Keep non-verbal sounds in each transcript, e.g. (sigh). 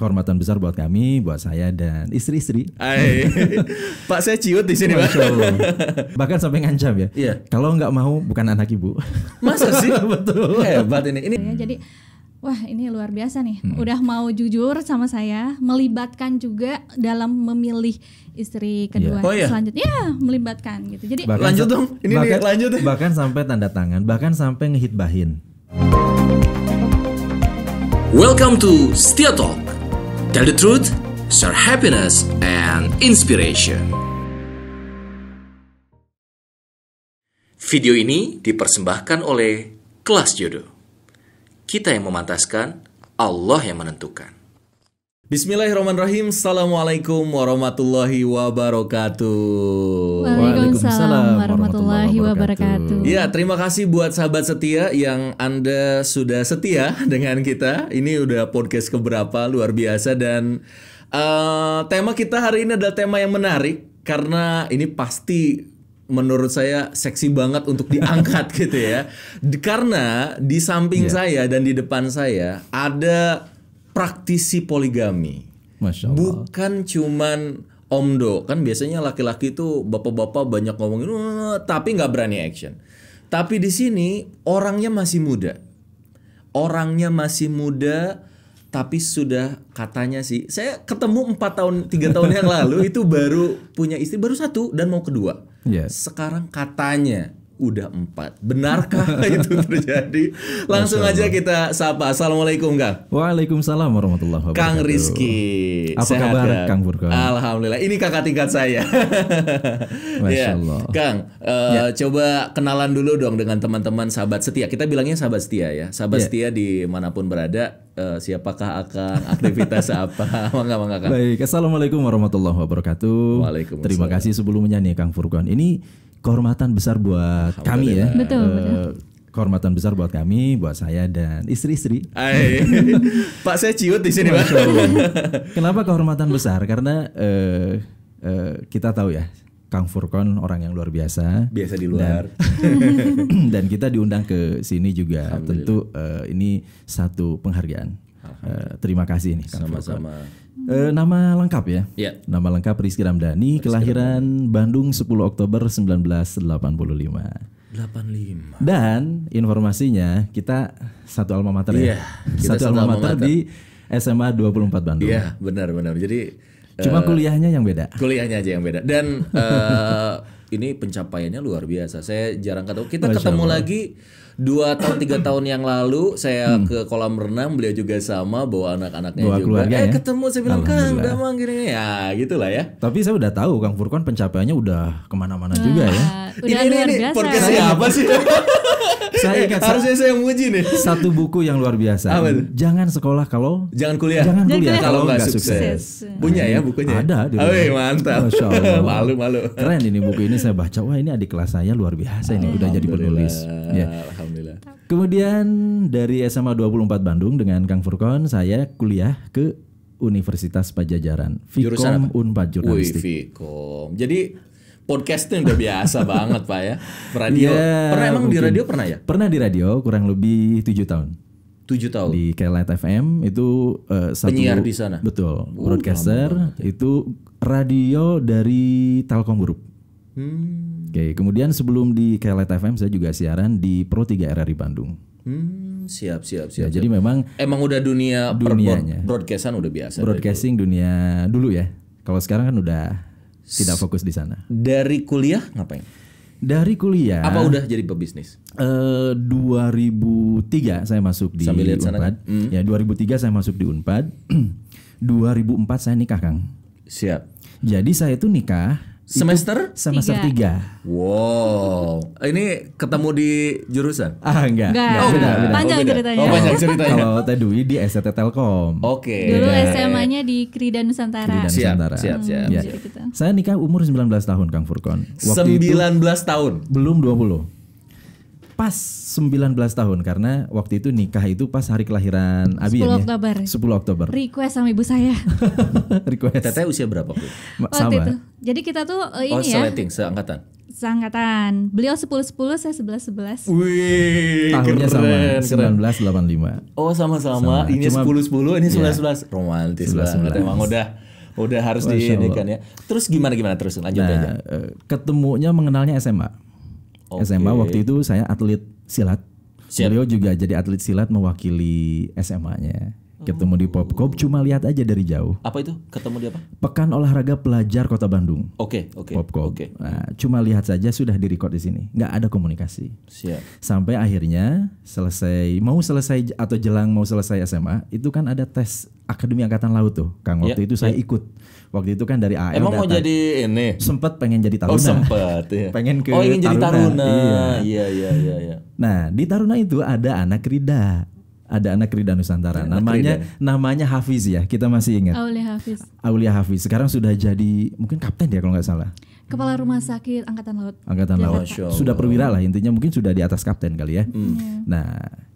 kehormatan besar buat kami, buat saya dan istri-istri. (laughs) Pak saya ciut di sini, Pak. (laughs) Bahkan sampai ngancam ya. Iya. Kalau nggak mau bukan anak ibu. Masa sih? (laughs) Betul. Hebat ini. Ini iya, jadi Wah ini luar biasa nih, hmm. udah mau jujur sama saya, melibatkan juga dalam memilih istri kedua yeah. oh, iya? selanjutnya, ya melibatkan gitu. Jadi bahkan lanjut dong, ini bahkan, nih, lanjut. Bahkan sampai tanda tangan, bahkan sampai ngehitbahin. Welcome to Setia Talk Tell the truth, share happiness and inspiration. Video ini dipersembahkan oleh kelas jodoh. Kita yang memantaskan, Allah yang menentukan. Bismillahirrahmanirrahim. Assalamualaikum warahmatullahi wabarakatuh. Waalaikumsalam warahmatullahi wabarakatuh. Ya, terima kasih buat sahabat setia yang Anda sudah setia (laughs) dengan kita. Ini udah podcast keberapa luar biasa dan uh, tema kita hari ini adalah tema yang menarik karena ini pasti menurut saya seksi banget untuk diangkat (laughs) gitu ya. Karena di samping yeah. saya dan di depan saya ada praktisi poligami. Masya Allah. Bukan cuman omdo kan biasanya laki-laki itu bapak-bapak banyak ngomongin tapi nggak berani action. Tapi di sini orangnya masih muda. Orangnya masih muda tapi sudah katanya sih saya ketemu empat tahun tiga (laughs) tahun yang lalu itu baru punya istri baru satu dan mau kedua. Yeah. Sekarang katanya udah empat. Benarkah (laughs) itu terjadi? Langsung aja kita sapa. Assalamualaikum Kang. Waalaikumsalam warahmatullahi wabarakatuh. Kang Rizky. Apa sehat, kabar kan? Kang Burko? Alhamdulillah. Ini kakak tingkat saya. (laughs) Iya. Masya Allah. Kang, uh, ya. coba kenalan dulu dong dengan teman-teman sahabat setia. Kita bilangnya sahabat setia ya. Sahabat ya. setia dimanapun berada. Eh, siapakah akan aktivitas (laughs) apa? Mangga mangga kan Baik. Assalamualaikum warahmatullahi wabarakatuh. Terima kasih sebelumnya nih Kang Furqan. Ini kehormatan besar buat kami ya. Betul, uh, betul. Eh, kehormatan besar buat kami, buat saya dan istri-istri. (laughs) Pak saya ciut di sini, Pak. Kenapa kehormatan besar? Karena uh, uh, kita tahu ya, Kang Furkon orang yang luar biasa. Biasa di luar. Dan, (clears throat) dan kita diundang ke sini juga. Tentu uh, ini satu penghargaan. Uh, terima kasih nih Kang Sama-sama. Furkon. E, nama lengkap ya? Iya. Nama lengkap Rizky Ramdhani, Rizky kelahiran Ramdhani. Bandung 10 Oktober 1985. 85. Dan informasinya kita satu alma mater ya. Iya, satu, satu alma mater, di SMA 24 Bandung. Iya, benar benar. Jadi cuma uh, kuliahnya yang beda. Kuliahnya aja yang beda. Dan uh, (laughs) ini pencapaiannya luar biasa. Saya jarang ketemu. Kita Masya ketemu Allah. lagi dua tahun tiga tahun yang lalu saya hmm. ke kolam renang beliau juga sama bawa anak-anaknya bawa juga eh ya? ketemu saya bilang kang udah gini ya gitulah ya tapi saya udah tahu kang Furkon pencapaiannya udah kemana-mana juga ya ah, udah ini luar ini, biasa. podcast siapa sih (laughs) saya ingat harusnya saya muji nih satu buku yang luar biasa Amin. jangan sekolah kalau jangan kuliah jangan kuliah, kalau nggak sukses. sukses punya ya bukunya ya? ada di mantap Masya (laughs) Allah. malu malu keren ini buku ini saya baca wah ini adik kelas saya luar biasa ini udah jadi penulis ya Kemudian dari SMA 24 Bandung dengan Kang Furkon saya kuliah ke Universitas Pajajaran. Fikom Unpad Jurnalistik. Wih, Jadi podcasting udah biasa (laughs) banget pak ya radio Ya, pernah emang mungkin. di radio pernah ya pernah di radio kurang lebih tujuh tahun tujuh tahun di Kelight FM itu uh, satu penyiar di sana betul uh, broadcaster ya. itu radio dari Telkom Group Hmm. Oke, kemudian sebelum di Kaylet FM saya juga siaran di Pro 3 RRI Bandung. Hmm, siap siap siap. Ya, siap. Jadi memang emang udah dunia dunianya. broadcastan udah biasa. Broadcasting dulu. dunia dulu ya. Kalau sekarang kan udah S tidak fokus di sana. Dari kuliah ngapain? Dari kuliah. Apa udah jadi pebisnis? Eh 2003 saya masuk di Sambil lihat Unpad. Sana. Hmm. Ya 2003 saya masuk di Unpad. 2004 (clears throat) saya nikah, Kang. Siap. Jadi saya itu nikah Semester? Semester tiga. Wow. Ini ketemu di jurusan? Ah enggak. Enggak. Oh, enggak. Beda. Oh, panjang oh, beda. ceritanya. Oh, panjang ceritanya. Kalau tadi di SCT Telkom. Oke. Okay. Dulu iya. SMA-nya di Krida Nusantara. Krida Nusantara. Siap, siap. siap. Hmm, ya. Gitu. Saya nikah umur 19 tahun Kang Furkon. Waktu 19 itu, tahun. Belum 20. Pas 19 tahun karena waktu itu nikah itu pas hari kelahiran Abi 10 ya, ya. Oktober. 10 Oktober. Request sama ibu saya. (laughs) Request. Teteh usia berapa, Waktu sama. Itu. Jadi kita tuh uh, ini oh, ya. Oh, seangkatan. Seangkatan. Beliau 10 10 saya 11 11. Wih, tahunnya keren, sama 1985. Oh, sama-sama. Ini Cuma, 10 10, ini 11 11. Ya, Romantis 11, banget emang udah udah harus diinikan ya. Terus gimana gimana terus lanjut nah, aja. Eh, ketemunya mengenalnya SMA. Okay. SMA waktu itu saya atlet silat. silat. Beliau juga jadi atlet silat mewakili SMA-nya. Ketemu di Popkop cuma lihat aja dari jauh. Apa itu? Ketemu di apa? Pekan Olahraga Pelajar Kota Bandung. Oke, okay, oke. Okay, Popkop. Okay. Nah, cuma lihat saja sudah direcord di sini. nggak ada komunikasi. Siap. Sampai akhirnya selesai mau selesai atau jelang mau selesai SMA, itu kan ada tes Akademi Angkatan Laut tuh, Kang. Waktu yeah, itu saya yeah. ikut. Waktu itu kan dari AL Emang datang. mau jadi ini? Sempet pengen jadi taruna. Oh, sempet. Iya. (laughs) pengen ke Oh, ingin taruna. jadi taruna. Iya, iya, iya, iya. iya. Nah, di taruna itu ada anak Rida ada anak Krida Nusantara. Ya, namanya Rida. namanya Hafiz ya, kita masih ingat. Aulia Hafiz. Aulia Hafiz. Sekarang sudah jadi mungkin kapten ya kalau nggak salah. Kepala Rumah Sakit Angkatan Laut. Angkatan Jakarta. Laut. Sudah perwira lah intinya mungkin sudah di atas kapten kali ya. Hmm. Iya. Nah,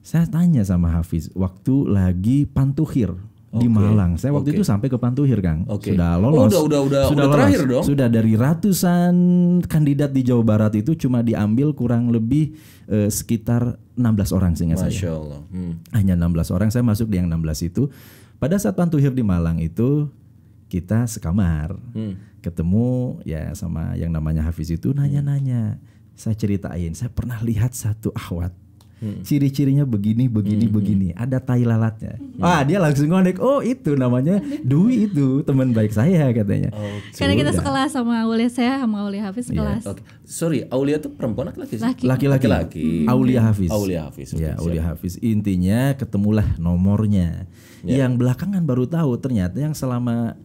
saya tanya sama Hafiz waktu lagi pantuhir di Malang. Saya waktu okay. itu sampai ke Pantuhir, Kang. Okay. Sudah oh, lolos. Oh, udah udah udah, sudah udah terakhir dong. Sudah dari ratusan kandidat di Jawa Barat itu cuma diambil kurang lebih eh, sekitar 16 orang seingat Masya Allah. Hmm. Hanya 16 orang. Saya masuk di yang 16 itu. Pada saat Pantuhir di Malang itu kita sekamar. Hmm. Ketemu ya sama yang namanya Hafiz itu nanya-nanya. Saya ceritain, saya pernah lihat satu ahwat Hmm. Ciri-cirinya begini, begini, hmm, hmm. begini. Ada tai lalatnya. Hmm. Ah, dia langsung ngonek. Oh, itu namanya Dwi itu teman baik saya katanya. Oh, Karena kita sekelas sama Aulia saya sama Aulia Hafiz iya, sekelas. Yeah. Okay. Sorry, Aulia tuh perempuan laki-laki laki Laki-laki. Hmm. Aulia Hafiz. Aulia Hafiz. Okay, ya, Aulia Hafiz. Intinya ketemulah nomornya. Yeah. Yang belakangan baru tahu ternyata yang selama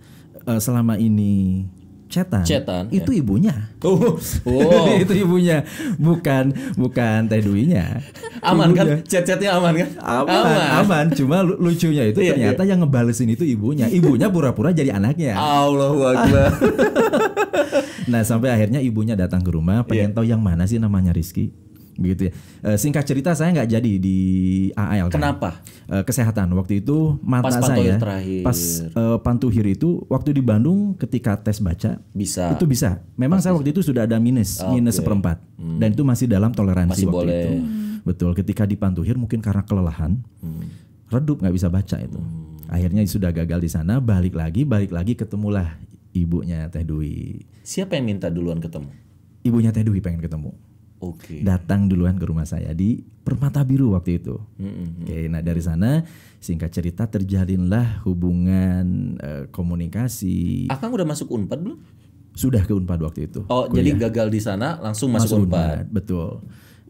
eh, selama ini cetan, cetan ya. itu ya. ibunya. Oh, oh. (laughs) itu ibunya, bukan bukan teh duinya. Aman kan? ibunya. kan? Cet-cetnya aman kan? Aman, aman. aman. Cuma lucunya itu iya, ternyata iya. yang ngebalesin itu ibunya. Ibunya pura-pura jadi anaknya. Allah (laughs) akbar. nah, sampai akhirnya ibunya datang ke rumah pengen yeah. tahu yang mana sih namanya Rizky begitu ya. E, singkat cerita saya nggak jadi di AAL. Kan. Kenapa? E, kesehatan. Waktu itu mata pas saya terakhir. pas e, eh, pantuhir itu waktu di Bandung ketika tes baca bisa itu bisa. Memang pas saya waktu itu sudah ada minus okay. Ah, minus seperempat hmm. dan itu masih dalam toleransi masih waktu boleh. itu. Hmm. Betul. Ketika di pantuhir mungkin karena kelelahan hmm. redup nggak bisa baca itu. Hmm. Akhirnya sudah gagal di sana, balik lagi, balik lagi ketemulah ibunya Teh Dwi. Siapa yang minta duluan ketemu? Ibunya Teh Dwi pengen ketemu okay. datang duluan ke rumah saya di Permata Biru waktu itu. Mm-hmm. Oke, okay, nah dari sana singkat cerita terjalinlah hubungan uh, komunikasi. Akang udah masuk Unpad belum? Sudah ke Unpad waktu itu. Oh, kuliah. jadi gagal di sana langsung masuk, masuk Unpad. Unpad. Betul.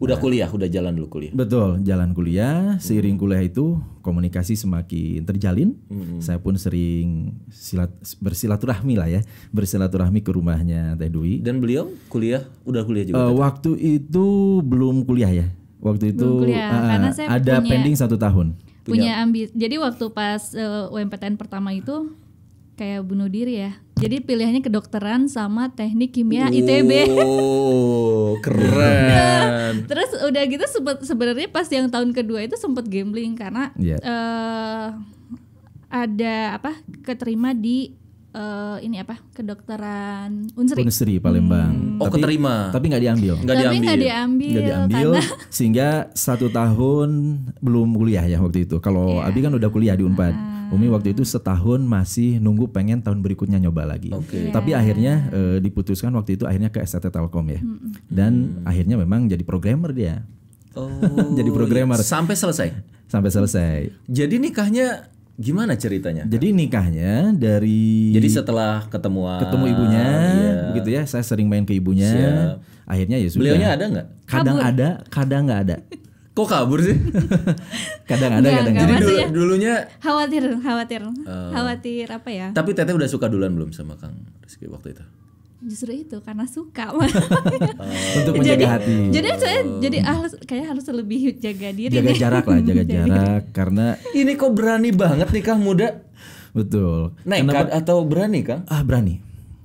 Udah nah. kuliah, udah jalan dulu kuliah. Betul, jalan kuliah. Seiring kuliah itu komunikasi semakin terjalin. hmm Saya pun sering silat, bersilaturahmi lah ya, bersilaturahmi ke rumahnya Teh Dwi. Dan beliau kuliah, udah kuliah juga. Uh, waktu itu belum kuliah ya. Waktu itu kuliah, uh, ada punya, pending satu tahun. Punya, ambil Jadi waktu pas uh, UMPTN pertama itu kayak bunuh diri ya jadi pilihannya kedokteran sama teknik kimia oh, ITB. Oh, (laughs) keren. (laughs) Terus udah gitu sebenarnya pas yang tahun kedua itu sempat gambling karena yeah. Iya. uh, ada apa? keterima di uh, ini apa kedokteran Unsri. Unsri Palembang. Hmm. Oh, tapi, keterima. Tapi nggak diambil. Nggak diambil. Nggak diambil. Gak diambil karena... (laughs) sehingga satu tahun belum kuliah ya waktu itu. Kalau yeah. Abi kan udah kuliah di Unpad. Uh. Hmm. Umi waktu itu setahun masih nunggu pengen tahun berikutnya nyoba lagi. Okay. Iya. Yeah. Tapi akhirnya e, diputuskan waktu itu akhirnya ke STT Telkom ya. Hmm, hmm. Dan hmm. akhirnya memang jadi programmer dia. Oh. (laughs) jadi programmer. Sampai selesai. Sampai selesai. Jadi nikahnya gimana ceritanya? Jadi nikahnya dari Jadi setelah ketemu ketemu ibunya iya. begitu ya. Saya sering main ke ibunya. Siap. Akhirnya ya sudah. Beliaunya ada nggak? Kadang Kabur. ada, kadang nggak ada kok kabur sih? (laughs) kadang ada, kadang ada. Jadi dulu, dulunya khawatir, khawatir, uh, khawatir apa ya? Tapi Teteh udah suka duluan belum sama Kang Rizky waktu itu? Justru itu karena suka (laughs) oh, untuk menjaga jadi, hati. Jadi saya oh. jadi harus kayak harus lebih jaga diri. Jaga jarak lah, jaga (laughs) jarak karena ini kok berani banget nih nikah muda. Betul. Nekat atau berani Kang? Ah berani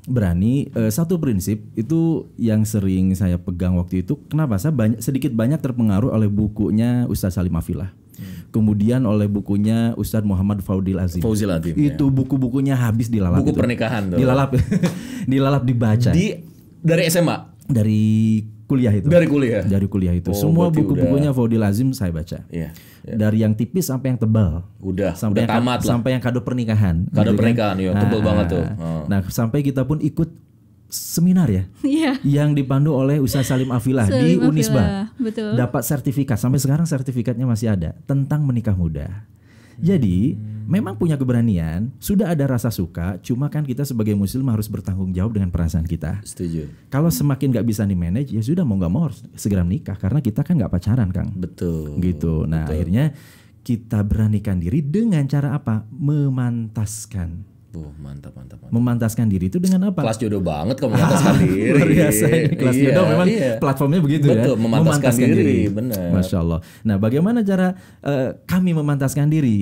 berani uh, satu prinsip itu yang sering saya pegang waktu itu kenapa saya banyak sedikit banyak terpengaruh oleh bukunya Ustaz Salim Afilah hmm. kemudian oleh bukunya Ustadz Muhammad Faudil Azim Fauzil Azim itu ya. buku-bukunya habis dilalap buku itu. pernikahan tuh. dilalap (laughs) dilalap dibaca di dari SMA dari kuliah itu. Dari kuliah. Dari kuliah itu. Oh, Semua buku-bukunya Faudil Lazim saya baca. Yeah, yeah. Dari yang tipis sampai yang tebal. Udah. Sampai udah yang tamat kado, Sampai yang kado pernikahan. Kado gitu kan. pernikahan, kan? ya, tebal nah, banget tuh. Ah, ah. Oh. Nah, sampai kita pun ikut seminar ya. Yeah. Yang dipandu oleh Ustaz Salim Afila di Unisba. Betul. Dapat sertifikat sampai sekarang sertifikatnya masih ada tentang menikah muda. Jadi memang punya keberanian, sudah ada rasa suka, cuma kan kita sebagai muslim harus bertanggung jawab dengan perasaan kita. Setuju. Kalau semakin gak bisa di manage, ya sudah mau gak mau harus segera menikah karena kita kan gak pacaran, Kang. Betul. Gitu. Nah, Betul. akhirnya kita beranikan diri dengan cara apa? Memantaskan. oh, mantap, mantap, mantap. Memantaskan diri itu dengan apa? Kelas jodoh banget kamu (laughs) memantaskan diri. Luar biasa ini kelas iya, jodoh memang iya. platformnya begitu Betul, ya. Betul, memantaskan, memantaskan diri. diri. Benar. Masya Allah. Nah, bagaimana cara uh, kami memantaskan diri?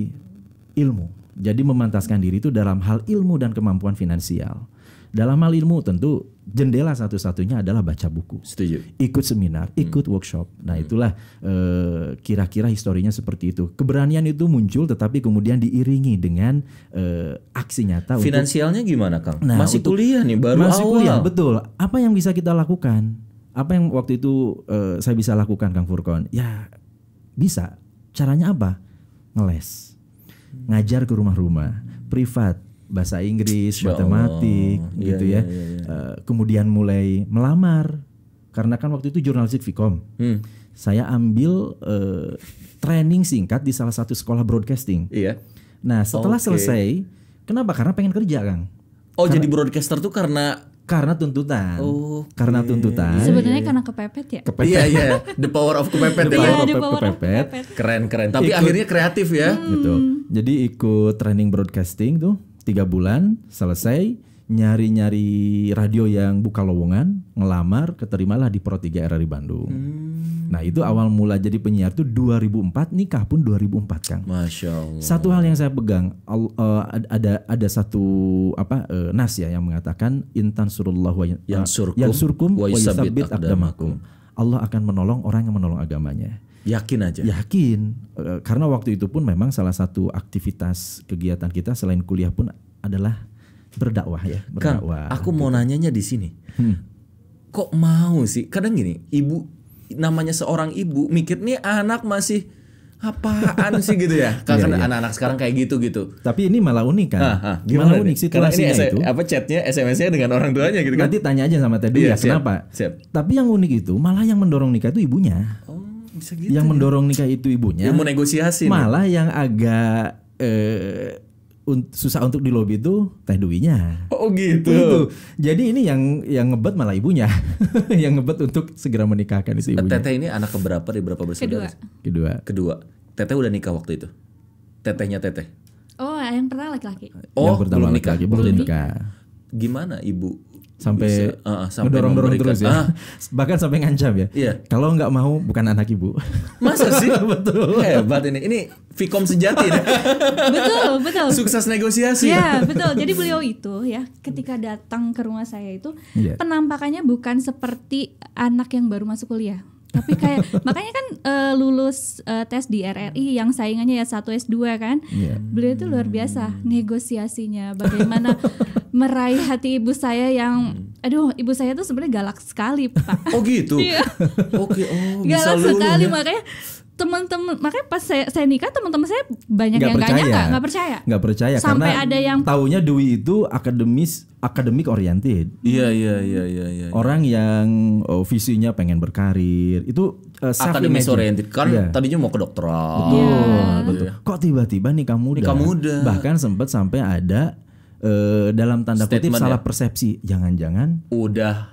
ilmu. Jadi memantaskan diri itu dalam hal ilmu dan kemampuan finansial. Dalam hal ilmu tentu jendela satu-satunya adalah baca buku. Setuju. Ikut seminar, hmm. ikut hmm. workshop. Nah hmm. itulah eh, kira-kira uh, historinya seperti itu. Keberanian itu muncul tetapi kemudian diiringi dengan uh, aksi nyata. Finansialnya untuk, gimana Kang? Nah, masih untuk, kuliah nih baru masih awal. kuliah betul. Apa yang bisa kita lakukan? Apa yang waktu itu uh, saya bisa lakukan Kang Furkon? Ya bisa. Caranya apa? Ngeles ngajar ke rumah-rumah privat bahasa Inggris, ya matematik, Allah. Iya, gitu iya, ya, ya. ya, ya. uh, kemudian mulai melamar karena kan waktu itu jurnalistik Vcom Hmm. Saya ambil uh, training singkat di salah satu sekolah broadcasting. Iya. Nah setelah okay. selesai, kenapa? Karena pengen kerja, Kang. Oh karena, jadi broadcaster tuh karena karena tuntutan. Oh. Okay. Karena tuntutan. Sebenarnya iya. karena kepepet ya. Kepepet. Iya iya. The power of kepepet. the ya. power, of, the power kepepet. of kepepet. Keren keren. Tapi ikut, akhirnya kreatif ya. Gitu. Hmm. Gitu. Jadi ikut training broadcasting tuh tiga bulan selesai nyari-nyari radio yang buka lowongan, ngelamar, keterimalah di Pro 3 RRI Bandung. Hmm. Nah itu awal mula jadi penyiar tuh 2004, nikah pun 2004 Kang. Masya Allah. Satu hal yang saya pegang, eh, ada ada satu apa uh, nas ya yang mengatakan intan surullah wa ya, yang surkum, yang surkum wa yisabit akdamakum. Allah akan menolong orang yang menolong agamanya. Yakin aja. Yakin, eh, karena waktu itu pun memang salah satu aktivitas kegiatan kita selain kuliah pun adalah berdakwah ya berdakwah. kan, aku mau nanyanya di sini. Hmm. Kok mau sih? Kadang gini, ibu namanya seorang ibu mikir nih anak masih apaan sih gitu ya (laughs) karena iya, kan iya. anak-anak sekarang kayak gitu gitu tapi ini malah unik kan ha, ah, ah. ha, gimana malah unik situasinya karena ini itu apa chatnya sms-nya dengan orang tuanya gitu kan nanti tanya aja sama tadi iya, ya siap, kenapa siap. tapi yang unik itu malah yang mendorong nikah itu ibunya oh, bisa gitu yang ya. mendorong nikah itu ibunya yang mau negosiasi malah nih. yang agak eh, susah untuk di lobby itu teh duinya. Oh gitu. Itu. Jadi ini yang yang ngebet malah ibunya. (laughs) yang ngebet untuk segera menikahkan itu ibunya. Teteh ini anak keberapa di berapa bersaudara? Kedua. Kedua. Kedua. Teteh udah nikah waktu itu. Tetehnya teteh. Oh, yang pertama laki-laki. Oh, yang pertama belum laki-laki belum nikah. Gimana ibu sampai uh, sampai mendorong dorong terus ya. Uh, (laughs) Bahkan sampai ngancam ya. Iya. Kalau nggak mau bukan anak ibu. Masa sih? (laughs) betul. Hebat ini. Ini Vicom sejati. (laughs) betul, betul. Sukses negosiasi. ya betul. Jadi beliau itu ya ketika datang ke rumah saya itu yeah. penampakannya bukan seperti anak yang baru masuk kuliah tapi kayak makanya kan uh, lulus uh, tes di RRI yang saingannya ya satu S2 kan yeah. beliau itu luar biasa negosiasinya bagaimana (laughs) meraih hati ibu saya yang hmm. aduh ibu saya tuh sebenarnya galak sekali pak oh gitu iya. oke okay, oh galak sekali ya. makanya teman-teman makanya pas saya, saya nikah teman-teman saya banyak gak yang percaya. gak nyangka gak percaya nggak percaya sampai karena ada yang tahunya Dewi itu akademis akademik oriented iya iya iya iya ya, orang yang oh, visinya pengen berkarir itu uh, akademis oriented kan yeah. tadinya mau ke doktoral betul yeah. betul iya. kok tiba-tiba nikah muda nikah muda bahkan sempat sampai ada uh, dalam tanda Statement kutip salah ya. persepsi jangan-jangan udah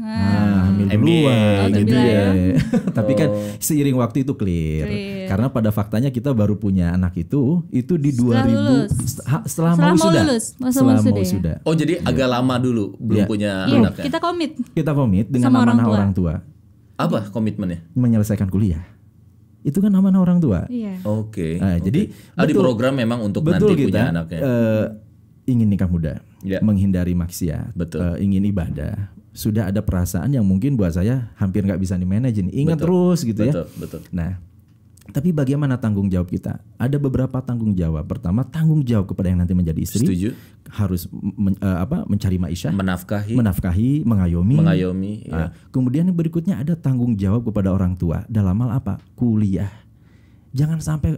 ah hamil hmm. duluan gitu ya. (laughs) Tapi kan oh. seiring waktu itu clear. Karena pada faktanya kita baru punya anak itu itu di setelah 2000 setelah, setelah mau sudah. setelah mau sudah. Ya? Oh, jadi iya. agak lama dulu belum iya. punya iya, anak. Ya? Kita komit. Kita komit dengan Sama amanah orang tua. orang tua. Apa komitmennya? Menyelesaikan kuliah itu kan amanah orang tua. Iya. Oke. Ah, jadi ah, program memang untuk nanti kita, anaknya. Eh, ingin nikah muda, Ya. menghindari maksiat, betul. Uh, ingin ibadah, sudah ada perasaan yang mungkin buat saya hampir nggak bisa dimanage nih. Ingat betul, terus gitu ya. betul, ya. Betul. Nah, tapi bagaimana tanggung jawab kita? Ada beberapa tanggung jawab. Pertama, tanggung jawab kepada yang nanti menjadi istri. Setuju. Harus men, uh, apa? mencari maisha, menafkahi, menafkahi, mengayomi. Mengayomi, ya. Nah, kemudian yang berikutnya ada tanggung jawab kepada orang tua. Dalam hal apa? Kuliah. Jangan sampai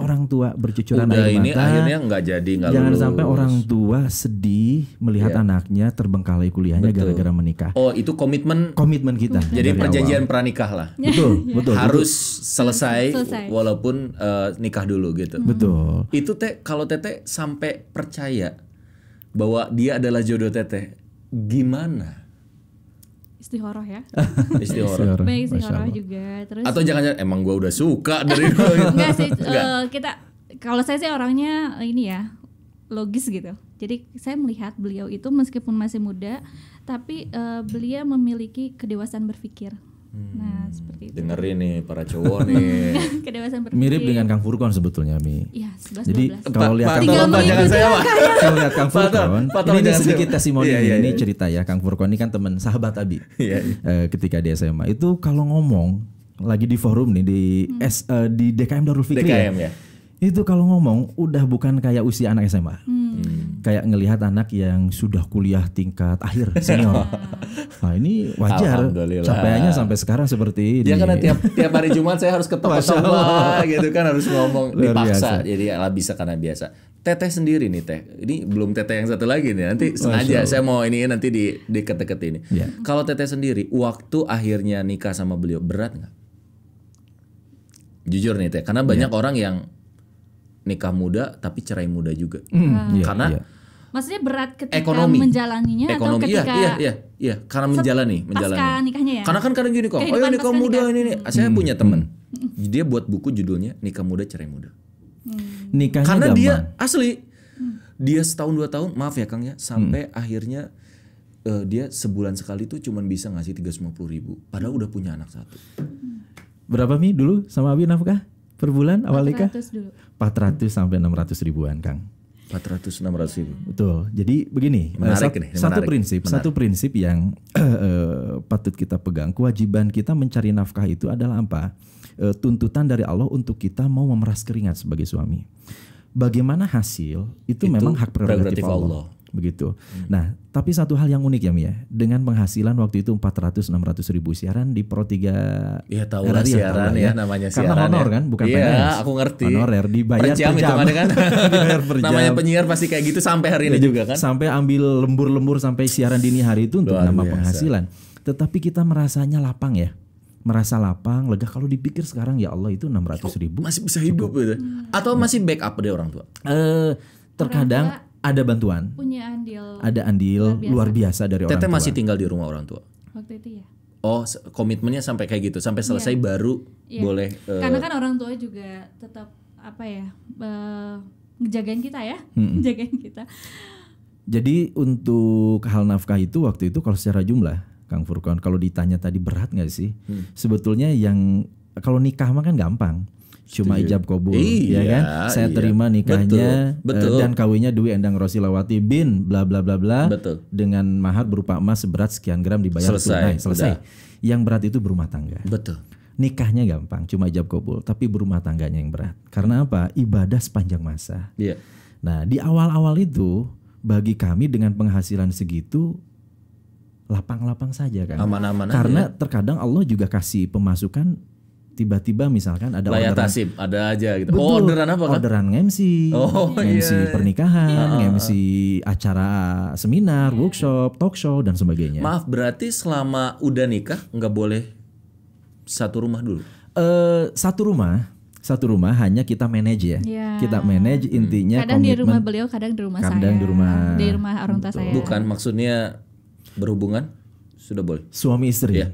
orang tua bercucuran Udah air mata. ini akhirnya nggak jadi nggak Jangan lulus. sampai orang tua sedih melihat yeah. anaknya terbengkalai kuliahnya gara-gara menikah. Oh, itu komitmen komitmen kita. jadi perjanjian awal. pranikah lah. (laughs) betul, betul. Harus Selesai, selesai walaupun uh, nikah dulu gitu. Hmm. Betul. Itu Teh kalau Teteh sampai percaya bahwa dia adalah jodoh Teteh, gimana? istihoroh ya. istihoroh. Banyak istihoroh juga. Terus Atau jangan-jangan emang gue udah suka dari (laughs) dulu. Gitu. Enggak sih. (laughs) Enggak. Uh, kita kalau saya sih orangnya ini ya logis gitu. Jadi saya melihat beliau itu meskipun masih muda, tapi uh, beliau memiliki kedewasaan berpikir. Hmm. Nah, seperti itu. Dengerin nih para cowok nih. (laughs) Mirip dengan Kang Furkon sebetulnya, Mi. Iya, 11 Jadi kalau lihat Kang Furkon, jangan saya, Pak. Kalau lihat Kang Furkon, ini sedikit testimoni iya, iya, ini iya. cerita ya. Kang Furkon ini kan teman sahabat Abi. Iya. Uh, ketika di SMA itu kalau ngomong lagi di forum nih di hmm. S, uh, di DKM Darul Fikri DKM, ya. ya itu kalau ngomong udah bukan kayak usia anak SMA. Hmm. Kayak ngelihat anak yang sudah kuliah tingkat akhir senior. (laughs) nah, ini wajar capaiannya sampai sekarang seperti ini. Ya karena tiap tiap hari Jumat saya harus ketemu sama gitu kan harus ngomong Luar dipaksa. Biasa. Jadi ya bisa karena biasa. Teteh sendiri nih Teh. Ini belum Teteh yang satu lagi nih. Nanti sengaja saya mau ini nanti di deket-deket ini. ya. Kalau Teteh sendiri waktu akhirnya nikah sama beliau berat nggak? Jujur nih Teh, karena banyak ya. orang yang nikah muda tapi cerai muda juga. Hmm. Yeah, iya, Karena yeah. Maksudnya berat ketika ekonomi. menjalaninya ekonomi. atau iya, ketika iya, iya, iya, karena menjalani, menjalani. Pasca nikahnya ya. Karena kan kadang gini kok, oh ya nikah muda nikah. ini nih. Saya hmm, punya temen, hmm. dia buat buku judulnya nikah muda cerai muda. Hmm. Nikahnya karena gampang. dia asli, hmm. dia setahun dua tahun, maaf ya Kang ya, sampai hmm. akhirnya uh, dia sebulan sekali tuh cuman bisa ngasih tiga ratus puluh ribu, padahal udah punya anak satu. Hmm. Berapa mi dulu sama Abi nafkah? per bulan awal nikah? 400 dulu. 400 sampai 600 ribuan, Kang. 400 600 ribu. Betul. Jadi begini, eh, menarik sat, nih, satu menarik. prinsip, menarik. satu prinsip yang uh, (clears throat) patut kita pegang, kewajiban kita mencari nafkah itu adalah apa? Uh, tuntutan dari Allah untuk kita mau memeras keringat sebagai suami. Bagaimana hasil itu, itu memang hak prerogatif, prerogatif Allah. Allah begitu. Hmm. Nah, tapi satu hal yang unik ya Mia, dengan penghasilan waktu itu 400 600 ribu siaran di Pro 3 ya, tahu lah siaran ya, ya namanya siaran. Karena honor ya. kan, bukan Iya, PNS. aku ngerti. Honorer dibayar per jam, per jam. kan. (laughs) dibayar per jam. Namanya penyiar pasti kayak gitu sampai hari ini Jadi, iya, juga kan. Sampai ambil lembur-lembur sampai siaran dini hari itu untuk Luar biasa. penghasilan. Tetapi kita merasanya lapang ya merasa lapang, lega kalau dipikir sekarang ya Allah itu 600 ribu masih bisa hidup gitu. atau masih backup deh orang tua. Eh terkadang ada bantuan. Punya andil. Ada andil luar biasa, luar biasa dari orang Tete masih tinggal di rumah orang tua. Waktu itu ya. Oh, komitmennya sampai kayak gitu, sampai selesai yeah. baru yeah. boleh. Uh, Karena kan orang tua juga tetap apa ya, uh, kita ya, mm -mm. (laughs) kita. Jadi untuk hal nafkah itu waktu itu kalau secara jumlah, Kang Furkon, kalau ditanya tadi berat nggak sih? Hmm. Sebetulnya yang kalau nikah mah kan gampang cuma Setuju. ijab kabul ya iya, ya kan saya iya. terima nikahnya betul, eh, betul. dan kawinnya Dwi Endang Rosilawati bin bla bla bla bla betul. dengan mahar berupa emas seberat sekian gram dibayar selesai tunai selesai Udah. yang berat itu berumah tangga betul nikahnya gampang cuma ijab kabul tapi berumah tangganya yang berat karena apa ibadah sepanjang masa iya. nah di awal-awal itu bagi kami dengan penghasilan segitu lapang-lapang saja kan aman-aman karena aja. terkadang Allah juga kasih pemasukan tiba-tiba misalkan ada Layat orderan tasib, ada aja gitu. Oh, Betul, oh, orderan apa kan? Orderan MC, oh, MC iya, iya, iya. pernikahan, uh, iya. MC acara seminar, workshop, talk show dan sebagainya. Maaf, berarti selama udah nikah nggak boleh satu rumah dulu? Uh, satu rumah satu rumah hanya kita manage ya. ya. Kita manage hmm. intinya kadang komitmen. di rumah beliau, kadang di rumah kadang saya. di rumah di rumah orang tua saya. Bukan maksudnya berhubungan sudah boleh. Suami istri. Ya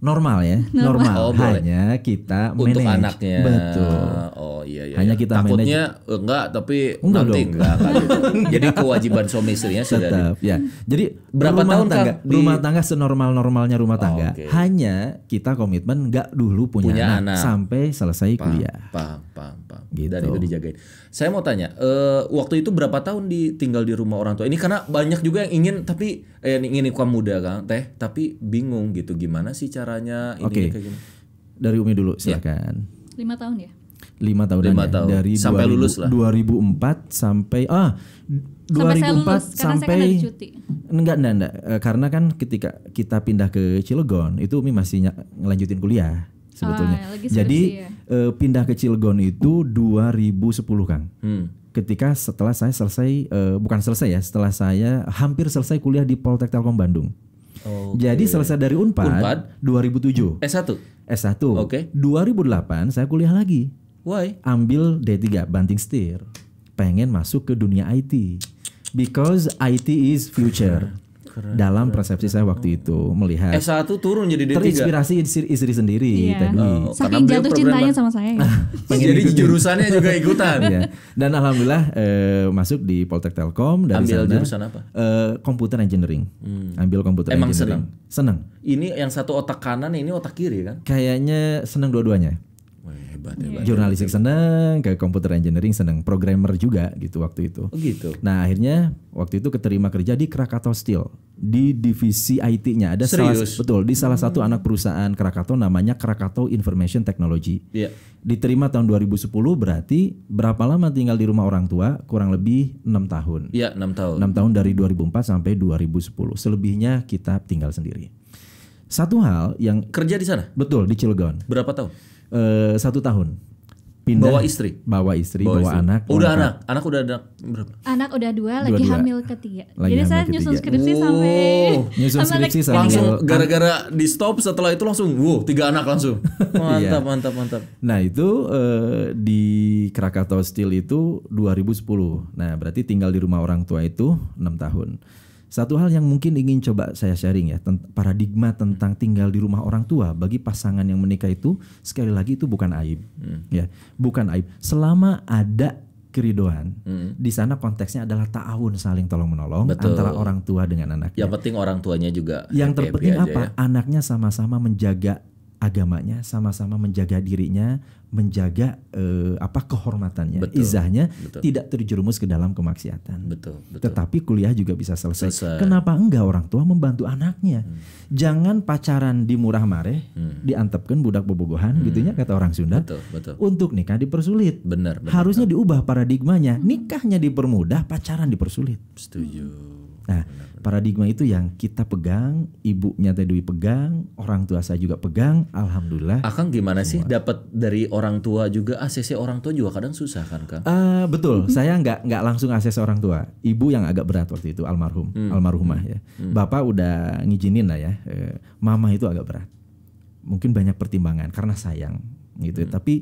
normal ya normal, normal. Oh, hanya kita untuk manage. anaknya betul iya, iya, hanya iya. kita takutnya manage. enggak tapi enggak nanti dong. enggak, enggak gitu. (laughs) jadi kewajiban suami istrinya sudah Tetap, ya jadi berapa rumah tahun tangga di, rumah tangga senormal normalnya rumah oh, tangga oh, okay. hanya kita komitmen enggak dulu punya, punya anak, anak sampai selesai paham, kuliah paham paham paham gitu. dan itu dijagain saya mau tanya uh, waktu itu berapa tahun di tinggal di rumah orang tua ini karena banyak juga yang ingin tapi eh, yang ingin nikah muda kang teh tapi bingung gitu gimana sih caranya Oke. okay. dari Umi dulu iya. silakan. Lima tahun ya? lima tahun lima ya. tahun. dari sampai 2000, lulus lah 2004 sampai ah 2004 sampai saya lulus, sampai saya kan cuti. enggak enggak enggak eh, karena kan ketika kita pindah ke Cilegon itu Umi masih ngelanjutin kuliah sebetulnya. Ah, Jadi ya. uh, pindah ke Cilegon itu 2010 Kang. Hmm. Ketika setelah saya selesai uh, bukan selesai ya, setelah saya hampir selesai kuliah di Poltek Telkom Bandung. Okay. Jadi selesai dari Unpad, Unpad 2007. S1. S1. Oke. Okay. 2008 saya kuliah lagi. Why? Ambil D3, banting setir. Pengen masuk ke dunia IT. Because IT is future. Keren, dalam keren, persepsi keren. saya waktu itu melihat S1 turun jadi D3 terinspirasi istri sendiri yeah. tadi oh, saking jatuh cintanya sama saya ya. (laughs) (laughs) jadi jurusannya juga ikutan (laughs) ya. dan alhamdulillah eh, masuk di Poltek Telkom dari ambil sana, jurusan apa eh, computer engineering hmm. ambil computer emang engineering. seneng seneng ini yang satu otak kanan ini otak kiri kan kayaknya seneng dua-duanya hebat, hebat. Jurnalistik hebat. seneng, ke computer engineering seneng, programmer juga gitu waktu itu. Oh gitu. Nah akhirnya waktu itu keterima kerja di Krakato Steel di divisi IT-nya ada Serius? salah betul di salah satu hmm. anak perusahaan Krakato, namanya Krakato Information Technology. Yeah. Diterima tahun 2010 berarti berapa lama tinggal di rumah orang tua? Kurang lebih enam tahun. Iya yeah, enam tahun. Enam tahun dari 2004 sampai 2010. Selebihnya kita tinggal sendiri. Satu hal yang kerja di sana? Betul, di Cilegon. Berapa tahun? Eh, satu tahun pindah bawa istri bawa istri bawa, bawa istri. anak udah anak anak udah ada berapa anak udah dua, dua lagi dua. hamil ketiga lagi jadi saya ketiga. nyusun skripsi oh. sampai nyusun skripsi sampai langsung gara-gara di stop setelah itu langsung wow tiga anak langsung (laughs) iya. mantap yeah. mantap mantap nah itu uh, di Krakatau Steel itu 2010 nah berarti tinggal di rumah orang tua itu enam tahun satu hal yang mungkin ingin coba saya sharing ya, tent paradigma tentang tinggal di rumah orang tua bagi pasangan yang menikah itu sekali lagi itu bukan aib, hmm. ya, bukan aib. Selama ada keridoan, hmm. di sana konteksnya adalah ta'awun saling tolong menolong Betul. antara orang tua dengan anaknya. Yang penting orang tuanya juga. Yang terpenting apa? Ya. Anaknya sama-sama menjaga agamanya sama-sama menjaga dirinya menjaga eh, apa kehormatannya betul, izahnya betul. tidak terjerumus ke dalam kemaksiatan betul, betul. tetapi kuliah juga bisa selesai. selesai kenapa enggak orang tua membantu anaknya hmm. jangan pacaran di murah mareh hmm. diantepkan budak bobogohan hmm. gitunya kata orang Sunda betul, betul. untuk nikah dipersulit benar, benar harusnya benar. diubah paradigmanya nikahnya dipermudah pacaran dipersulit setuju nah benar paradigma itu yang kita pegang, ibunya Teh Dwi pegang, orang tua saya juga pegang, alhamdulillah. Akang gimana semua. sih dapat dari orang tua juga ACC orang tua juga kadang susah kan Kang? Uh, betul, saya nggak nggak langsung ACC orang tua. Ibu yang agak berat waktu itu almarhum, hmm. almarhumah ya. Hmm. hmm. Bapak udah ngijinin lah ya. Eh, mama itu agak berat. Mungkin banyak pertimbangan karena sayang gitu. Ya. Hmm. Tapi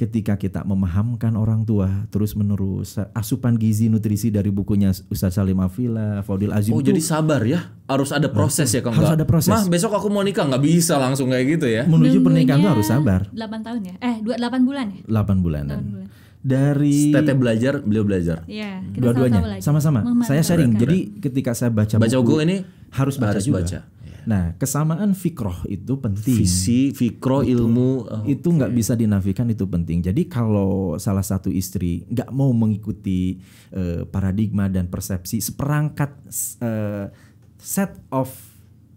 ketika kita memahamkan orang tua terus menerus asupan gizi nutrisi dari bukunya Ustaz Salim Afila, Fadil Azim. Oh, itu, jadi sabar ya. Harus ada nah, proses ya kalau Harus ada proses. Mah, besok aku mau nikah nggak bisa langsung kayak gitu ya. Menuju Nunggunya pernikahan tuh harus sabar. 8 tahun ya. Eh, 8 bulan ya? 8 bulanan. 8 bulan dari Tete belajar, beliau belajar. Iya, hmm. dua-duanya sama-sama. Saya sharing. Jadi ketika saya baca, baca buku, buku ini harus baca harus juga. Baca. Nah, kesamaan fikroh itu penting. Visi, fikroh, ilmu oh, itu nggak okay. bisa dinafikan itu penting. Jadi kalau salah satu istri nggak mau mengikuti uh, paradigma dan persepsi seperangkat uh, set of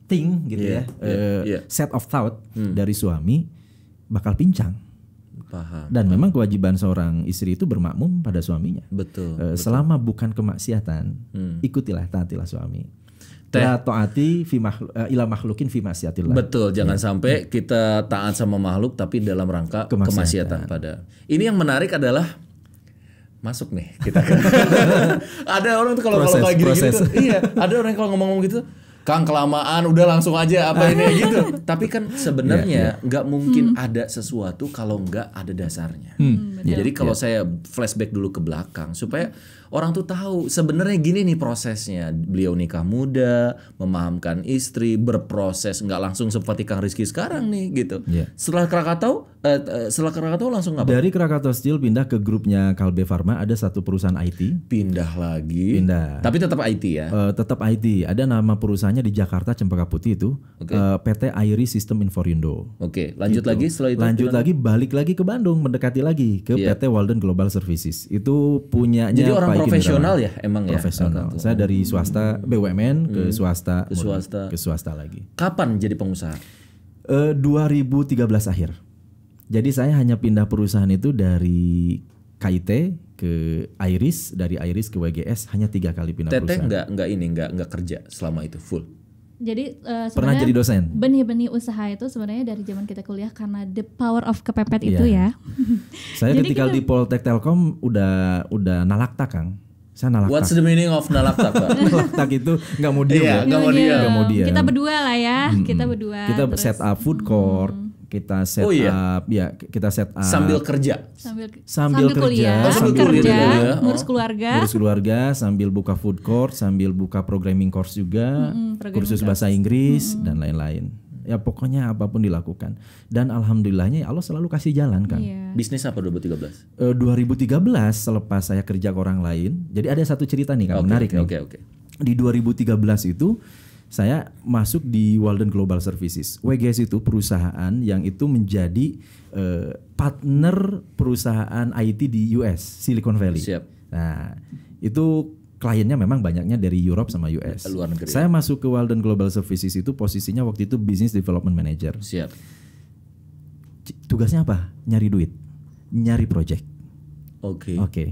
thing gitu yeah, ya, yeah, uh, yeah. set of thought hmm. dari suami bakal pincang. Paham. Dan memang kewajiban seorang istri itu bermakmum pada suaminya. Betul. Uh, betul. Selama bukan kemaksiatan, hmm. ikutilah taatilah suami la taati fi makhluk, eh, ila makhlukin fi masyiatillah. Betul, jangan ya. sampai kita taat sama makhluk tapi dalam rangka kemaksiatan pada. Ini yang menarik adalah masuk nih kita kan. (laughs) ada orang tuh kalau kalau kayak gitu, gitu iya, ada orang kalau ngomong-ngomong gitu Kang kelamaan udah langsung aja apa ini (laughs) gitu. Tapi kan sebenarnya iya, iya. nggak yeah, yeah. mungkin hmm. ada sesuatu kalau nggak ada dasarnya. Hmm. hmm Jadi kalau yeah. saya flashback dulu ke belakang supaya orang tuh tahu sebenarnya gini nih prosesnya. Beliau nikah muda, memahamkan istri, berproses nggak langsung seperti Kang Rizky sekarang nih gitu. Yeah. Setelah Krakatau, uh, setelah Krakatau langsung ngapa? Dari Krakatau Steel pindah ke grupnya Kalbe Farma ada satu perusahaan IT. Pindah lagi. Pindah. Tapi tetap IT ya. Uh, tetap IT. Ada nama perusahaannya di Jakarta Cempaka Putih itu okay. uh, PT Airi System Inforindo. Oke, okay. lanjut gitu. lagi setelah itu. Lanjut lagi balik lagi ke Bandung mendekati lagi ke yeah. PT Walden Global Services. Itu punya Jadi orang Pak profesional ya emang profesional. ya. Profesional. Saya dari swasta BUMN hmm. ke swasta ke swasta ke swasta lagi. Kapan jadi pengusaha? E, eh, 2013 akhir. Jadi saya hanya pindah perusahaan itu dari KIT ke Iris, dari Iris ke WGS hanya tiga kali pindah Teteh perusahaan. Teteh nggak nggak ini nggak nggak kerja selama itu full jadi uh, pernah jadi dosen. Benih-benih usaha itu sebenarnya dari zaman kita kuliah karena the power of kepepet yeah. itu iya. ya. (laughs) Saya jadi ketika kita... di Poltek Telkom udah udah nalakta Kang. Saya nalakta. What's the meaning of nalakta Pak? (laughs) Nalakta itu nggak mau dia, iya, ya? nggak mau dia, Gak mau dia. Kita berdua lah ya. Mm -hmm. Kita berdua. Kita terus, set up food court kita set oh, iya. up ya kita set up sambil kerja sambil sambil, sambil kerja kuliah, sambil kerja, kerja iya. kuliah. ngurus oh. keluarga ngurus keluarga sambil buka food court sambil buka programming course juga mm -hmm, kursus course. bahasa Inggris mm -hmm. dan lain-lain ya pokoknya apapun dilakukan dan alhamdulillahnya ya Allah selalu kasih jalan kan yeah. bisnis apa 2013 2013 eh, selepas saya kerja ke orang lain jadi ada satu cerita nih kan okay, menarik okay, nih okay, okay. di 2013 itu saya masuk di Walden Global Services. WGS itu perusahaan yang itu menjadi uh, partner perusahaan IT di US, Silicon Valley. Siap. Nah, itu kliennya memang banyaknya dari Europe sama US. Luar negeri. Saya ya. masuk ke Walden Global Services itu posisinya waktu itu Business Development Manager. Siap. Tugasnya apa? Nyari duit, nyari project. Oke. Okay. Oke. Okay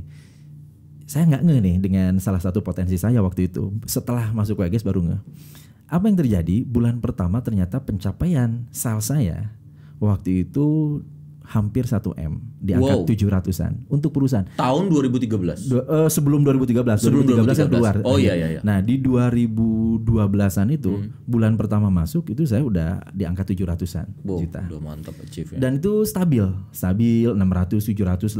saya nggak nge nih dengan salah satu potensi saya waktu itu. Setelah masuk WGS baru nge. Apa yang terjadi? Bulan pertama ternyata pencapaian sales saya waktu itu hampir 1M di angka wow. 700 untuk perusahaan. Tahun 2013. Du, uh, sebelum 2013. Sebelum 2013, 2013 kan keluar. Oh iya iya iya. Nah, di 2012-an itu hmm. bulan pertama masuk itu saya udah di angka 700-an wow, juta. Udah mantap achieve ya. Dan itu stabil, stabil 600, 700,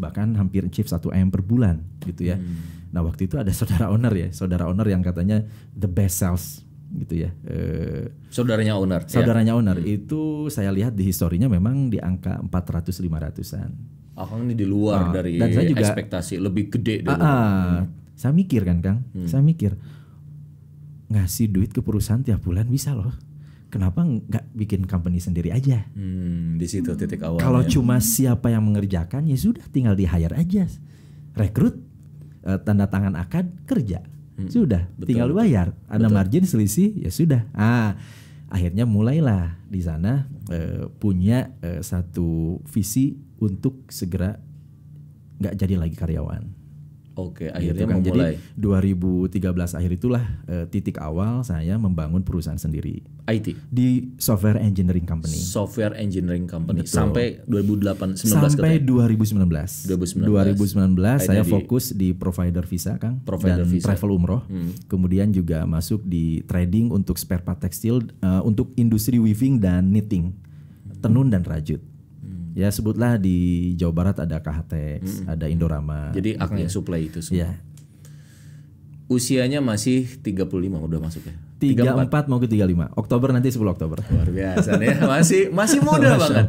800 bahkan hampir achieve 1M per bulan gitu ya. Hmm. Nah, waktu itu ada (laughs) saudara owner ya, saudara owner yang katanya the best sales gitu ya. Eh, saudaranya owner. Iya. Saudaranya ya. owner hmm. itu saya lihat di historinya memang di angka 400 500-an. Oh, ini di luar nah, dari dan saya juga, ekspektasi lebih gede dari. Ah, ah, hmm. saya mikir kan, Kang. Hmm. Saya mikir ngasih duit ke perusahaan tiap bulan bisa loh. Kenapa nggak bikin company sendiri aja? Hmm, di situ titik awal. Kalau ya. cuma siapa yang mengerjakan ya sudah tinggal di hire aja. Rekrut, eh, tanda tangan akad, kerja sudah betul, tinggal betul. bayar ada betul. margin selisih ya sudah ah akhirnya mulailah di sana eh, punya eh, satu visi untuk segera nggak jadi lagi karyawan Oke, gitu akhirnya gitu kan. memulai. Jadi 2013 akhir itulah e, titik awal saya membangun perusahaan sendiri. IT di software engineering company. Software engineering company Betul. sampai 2008 19 sampai katanya. 2019. 2019. 2019 saya fokus di provider visa Kang provider dan visa. travel umroh. Hmm. Kemudian juga masuk di trading untuk spare part tekstil uh, untuk industri weaving dan knitting. Tenun dan rajut hmm. ya sebutlah di Jawa Barat ada KHTX, hmm. ada Indorama. Jadi akhirnya yang supply itu semua. Ya, usianya masih 35 udah masuk ya. 34, 34 mau ke 35. Oktober nanti 10 Oktober. Luar biasa nih. Masih masih muda banget.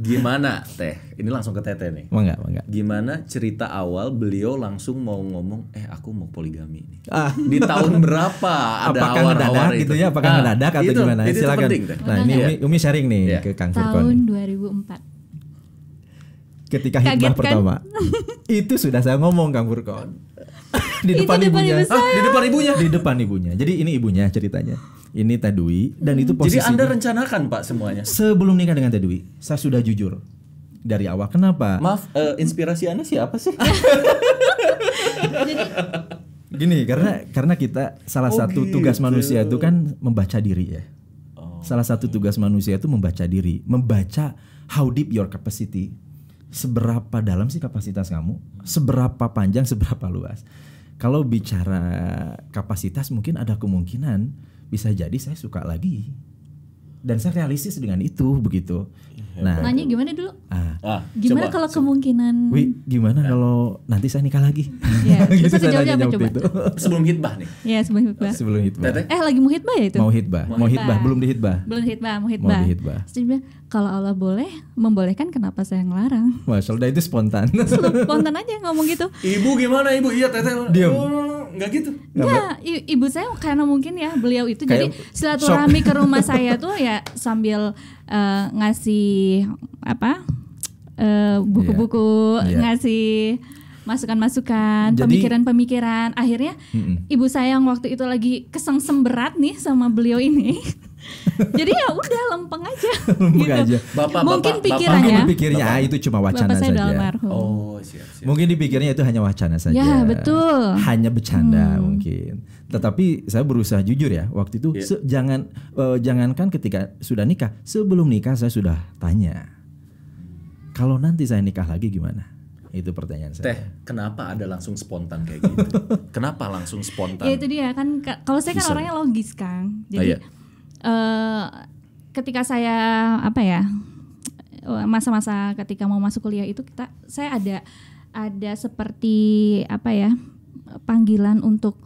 Gimana Teh? Ini langsung ke Teteh nih. Enggak, enggak. Gimana cerita awal beliau langsung mau ngomong eh aku mau poligami nih. Ah. Di tahun berapa ada apakah -awal -awar itu? gitu ya? Apakah ah, mendadak atau itu, gimana? Itu Silakan. Penting, nah, ini ya. Umi, Umi sharing nih yeah. ke Kang Furkon. Tahun 2004 ketika Kaget ketika kan? pertama itu sudah saya ngomong Kang Furkon di depan, itu depan ibunya. Ibu ah, di depan ibunya. Di depan ibunya. Jadi ini ibunya ceritanya. Ini Tadui dan itu hmm. posisi Jadi Anda rencanakan Pak semuanya. Sebelum nikah dengan Tadui, saya sudah jujur dari awal. Kenapa? Maaf, uh, inspirasi Anda siapa sih? (laughs) gini, karena karena kita salah oh, satu gitu. tugas manusia itu kan membaca diri ya. Oh. Salah satu tugas manusia itu membaca diri, membaca how deep your capacity seberapa dalam sih kapasitas kamu, seberapa panjang, (laughs) seberapa luas. Kalau bicara kapasitas mungkin ada kemungkinan bisa jadi saya suka lagi dan saya realistis dengan itu begitu. Ya, nah, nanya gimana dulu? Ah. ah gimana kalau kemungkinan? Wi, gimana ya. kalau nanti saya nikah lagi? Iya. (laughs) gitu Terus jawabnya apa coba? Itu. (laughs) Sebelum hitbah nih. Iya, sebelum hitbah. Sebelum hitbah. Eh, lagi mau hitbah ya itu? Mau hitbah. Mau hitbah, di hitbah. belum dihitbah. Belum hitbah. mau hitbah. Mau dihitbah. Sebenarnya kalau Allah boleh membolehkan kenapa saya ngelarang? Wah, soalnya itu spontan. spontan aja ngomong gitu. Ibu gimana ibu? Iya teteh. Diam. Oh, nggak gitu nggak ibu saya karena mungkin ya beliau itu jadi silaturahmi ke rumah (laughs) saya tuh ya sambil uh, ngasih apa eh, buku-buku uh, buku yeah. ngasih masukan-masukan, pemikiran-pemikiran. Akhirnya mm -mm. ibu saya yang waktu itu lagi kesengsem berat nih sama beliau ini. (laughs) (laughs) Jadi ya udah lempeng aja. (laughs) lempeng gitu. aja. Bapak, mungkin bapak, pikirannya bapak, mungkin ya. dipikirnya bapak. Ah, itu cuma wacana saja. Oh, siap, siap. Mungkin dipikirnya itu hanya wacana saja. Ya, betul. Hanya bercanda hmm. mungkin. Tetapi saya berusaha jujur ya waktu itu yeah. Iya. jangan uh, jangankan ketika sudah nikah, sebelum nikah saya sudah tanya. Kalau nanti saya nikah lagi gimana? itu pertanyaan saya. Teh, kenapa ada langsung spontan kayak gitu? (laughs) kenapa langsung spontan? Ya itu dia kan kalau saya kan Bisa. orangnya logis, Kang. Jadi oh, iya Eh, ketika saya apa ya eh, masa-masa ketika mau masuk kuliah itu kita saya ada ada seperti apa ya panggilan untuk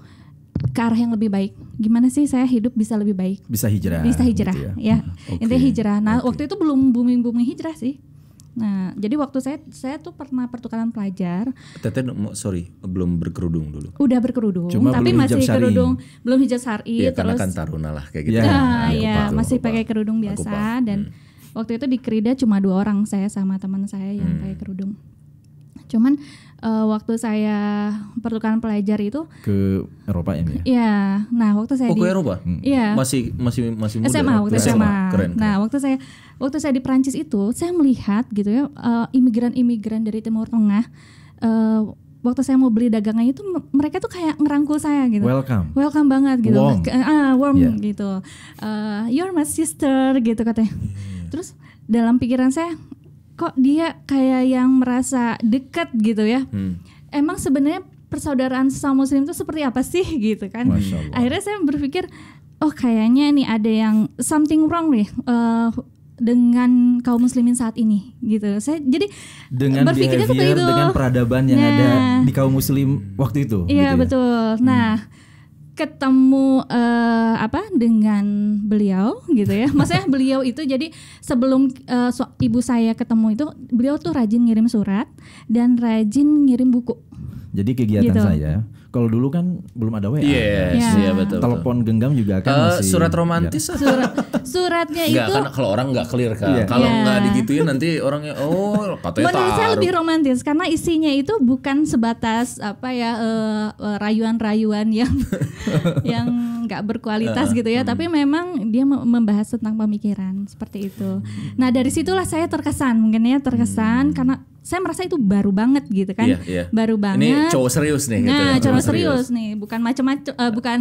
ke arah yang lebih baik. Gimana sih saya hidup bisa lebih baik? Bisa hijrah. Bisa hijrah, gitu ya. ya. Okay. Hmm, Intinya hijrah. Nah, okay. waktu itu belum booming booming hijrah sih. Nah, jadi waktu saya saya tuh pernah pertukaran pelajar. Teteh sorry, belum berkerudung dulu. Udah berkerudung, Cuma tapi belum masih kerudung, belum hijab sari ya, terus Iya, kan taruna lah kayak gitu. Ya, nah, ya, masih pakai kerudung biasa dan hmm. waktu itu di Krida cuma dua orang saya sama teman saya yang hmm. pakai kerudung. Cuman uh, waktu saya pertukaran pelajar itu ke Eropa ya? Iya. Nah, waktu saya oh, di ke Eropa? Hmm. Iya. Masih masih masih muda. SMA waktu SMA. SMA. Keren, keren. Nah, waktu saya waktu saya di Prancis itu saya melihat gitu ya eh, imigran-imigran uh, dari Timur Tengah uh, waktu saya mau beli dagangan itu mereka tuh kayak ngerangkul saya gitu. Welcome. Welcome banget gitu. Warm. Ah, warm yeah. gitu. Uh, you're my sister gitu katanya. Hmm. Terus dalam pikiran saya kok dia kayak yang merasa dekat gitu ya hmm. emang sebenarnya persaudaraan sesama muslim itu seperti apa sih (laughs) gitu kan akhirnya saya berpikir oh kayaknya nih ada yang something wrong nih uh, dengan kaum muslimin saat ini gitu. Saya jadi dengan berpikirnya seperti itu dengan peradaban yang nah, ada di kaum muslim waktu itu. Iya gitu ya? betul. Nah, hmm ketemu uh, apa dengan beliau gitu ya. (laughs) Maksudnya beliau itu jadi sebelum uh, so, ibu saya ketemu itu beliau tuh rajin ngirim surat dan rajin ngirim buku. Jadi kegiatan gitu. saya kalau dulu kan belum ada WA. yes, iya Ya, betul. Telepon genggam juga kan uh, masih surat ya. romantis ya. (laughs) surat suratnya itu. Enggak kan kalau orang nggak clear kan. Yeah. Kalau yeah. nggak digituin nanti orangnya oh katanya Menurut saya lebih romantis karena isinya itu bukan sebatas apa ya eh, eh, rayuan-rayuan uh, yang (laughs) yang nggak berkualitas uh, gitu ya, hmm. tapi memang dia membahas tentang pemikiran seperti itu. Nah, dari situlah saya terkesan, mungkin ya terkesan hmm. karena saya merasa itu baru banget gitu kan yeah, yeah. baru banget ini cowok serius nih gitu nah gitu cowok serius, serius nih bukan macam-macam uh, eh, bukan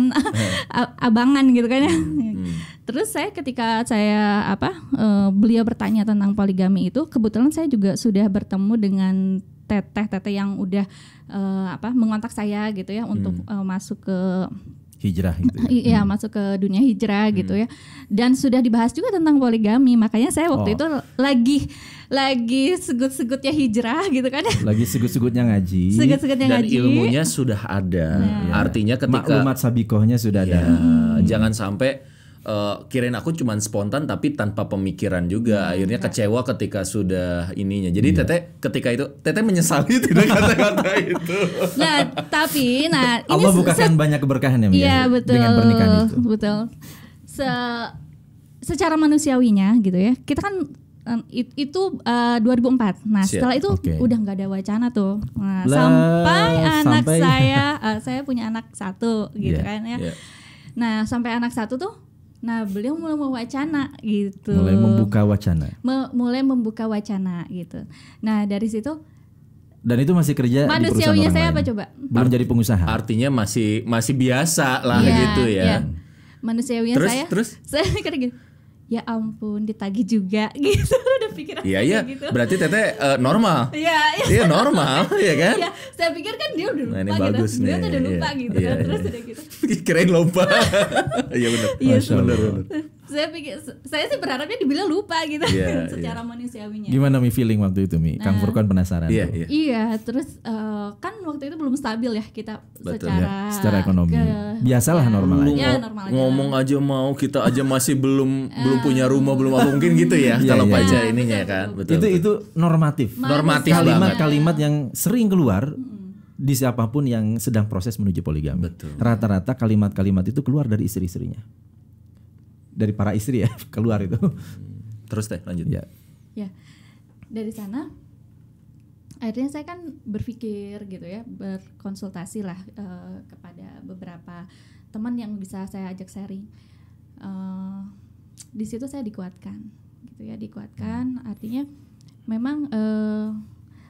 (laughs) abangan gitu kan ya hmm, hmm. terus saya ketika saya apa uh, beliau bertanya tentang poligami itu kebetulan saya juga sudah bertemu dengan teteh-teteh yang udah uh, apa mengontak saya gitu ya untuk uh, masuk ke hijrah gitu. Ya. Iya, hmm. masuk ke dunia hijrah gitu hmm. gitu ya. Dan sudah dibahas juga tentang poligami, makanya saya waktu oh. itu lagi lagi segut-segutnya hijrah gitu kan (laughs) lagi segut-segutnya ngaji segut-segutnya dan ngaji. ilmunya sudah ada nah. Ya. artinya ketika maklumat sabikohnya sudah ada hmm. jangan sampai uh, kirain aku cuma spontan tapi tanpa pemikiran juga hmm, akhirnya kecewa ketika sudah ininya jadi iya. teteh ketika itu teteh menyesali (laughs) tidak kata-kata itu nah tapi nah ini Allah bukakan banyak keberkahan ya, ya betul, dengan pernikahan itu betul se secara manusiawinya gitu ya kita kan it, itu uh, eh, 2004. Nah, Siap. setelah itu okay. udah nggak ada wacana tuh. Nah, Lah, sampai anak saya uh, saya punya anak satu gitu yeah, kan ya. Yeah. Nah, sampai anak satu tuh Nah, beliau mulai mau wacana, gitu. Mulai membuka wacana. Me mulai membuka wacana gitu. Nah, dari situ dan itu masih kerja di perusahaan manusiawinya saya lain. apa coba? Belum Art jadi pengusaha. Artinya masih masih biasa lah yeah, gitu ya. Yeah. Manusiawinya terus, saya terus (laughs) saya kerja ya ampun ditagi juga (laughs) gitu udah pikiran iya iya gitu. berarti teteh uh, normal iya iya iya normal (laughs) ya kan iya saya pikir kan dia udah lupa nah, ini gitu bagus dia nih. tuh udah lupa iya, gitu iya, kan iya. terus iya. udah gitu (laughs) kirain lupa iya benar iya, benar benar saya pikir saya sih berharapnya dibilang lupa gitu yeah, (laughs) iya. secara yeah. manusiawinya. Gimana mi feeling waktu itu mi? Nah, Kang Furkan penasaran. Iya, yeah, yeah. iya. terus uh, kan waktu itu belum stabil ya kita Betul, secara ya. secara ekonomi. Ke, Biasalah ya, normal ya, aja. Ya, normal Ngomong aja mau kita aja masih (laughs) belum eh. belum punya rumah belum apa mungkin gitu ya yeah, kalau yeah. baca yeah. ininya betul, ya, kan. Betul, itu itu normatif. Normatif kalimat-kalimat yang sering keluar di siapapun yang sedang proses menuju poligami. Rata-rata kalimat-kalimat itu keluar dari istri-istrinya dari para istri ya (laughs) keluar itu. Terus teh lanjut. Ya. Ya. Dari sana akhirnya saya kan berpikir gitu ya, berkonsultasi lah uh, kepada beberapa teman yang bisa saya ajak sharing. Uh, di situ saya dikuatkan gitu ya, dikuatkan artinya memang uh,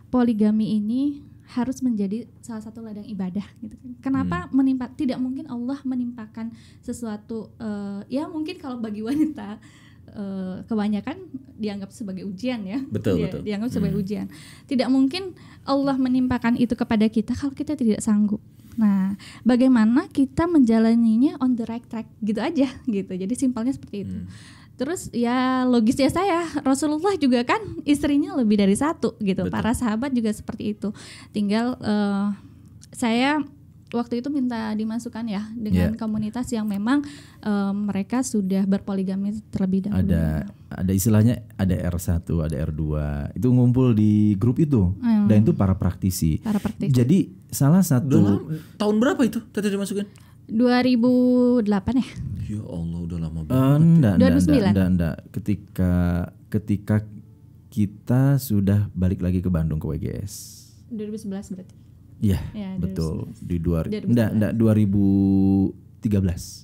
poligami ini harus menjadi salah satu ladang ibadah gitu kan. Kenapa hmm. menimpa tidak mungkin Allah menimpakan sesuatu uh, ya mungkin kalau bagi (laughs) wanita uh, kebanyakan dianggap sebagai ujian ya. Betul, Dia, betul. Dianggap sebagai hmm. ujian. Tidak mungkin Allah menimpakan itu kepada kita kalau kita tidak sanggup. Nah, bagaimana kita menjalaninya on the right track gitu aja gitu. Jadi simpelnya seperti itu. Hmm. Terus ya logisnya saya Rasulullah juga kan istrinya lebih dari satu gitu. Betul. Para sahabat juga seperti itu. Tinggal uh, saya waktu itu minta dimasukkan ya dengan yeah. komunitas yang memang uh, mereka sudah berpoligami terlebih dahulu. Ada ada istilahnya ada R1, ada R2. Itu ngumpul di grup itu hmm. dan itu para praktisi. Para praktisi. Jadi salah satu Dalam, tahun berapa itu tadi dimasukkan? 2008 ya? Ya Allah udah lama banget. Uh, enggak, ya. 2009. Enggak, enggak, enggak. Ketika ketika kita sudah balik lagi ke Bandung ke WGS. 2011 berarti. Iya, ya, betul. 2011. Di dua, enggak, enggak 2013.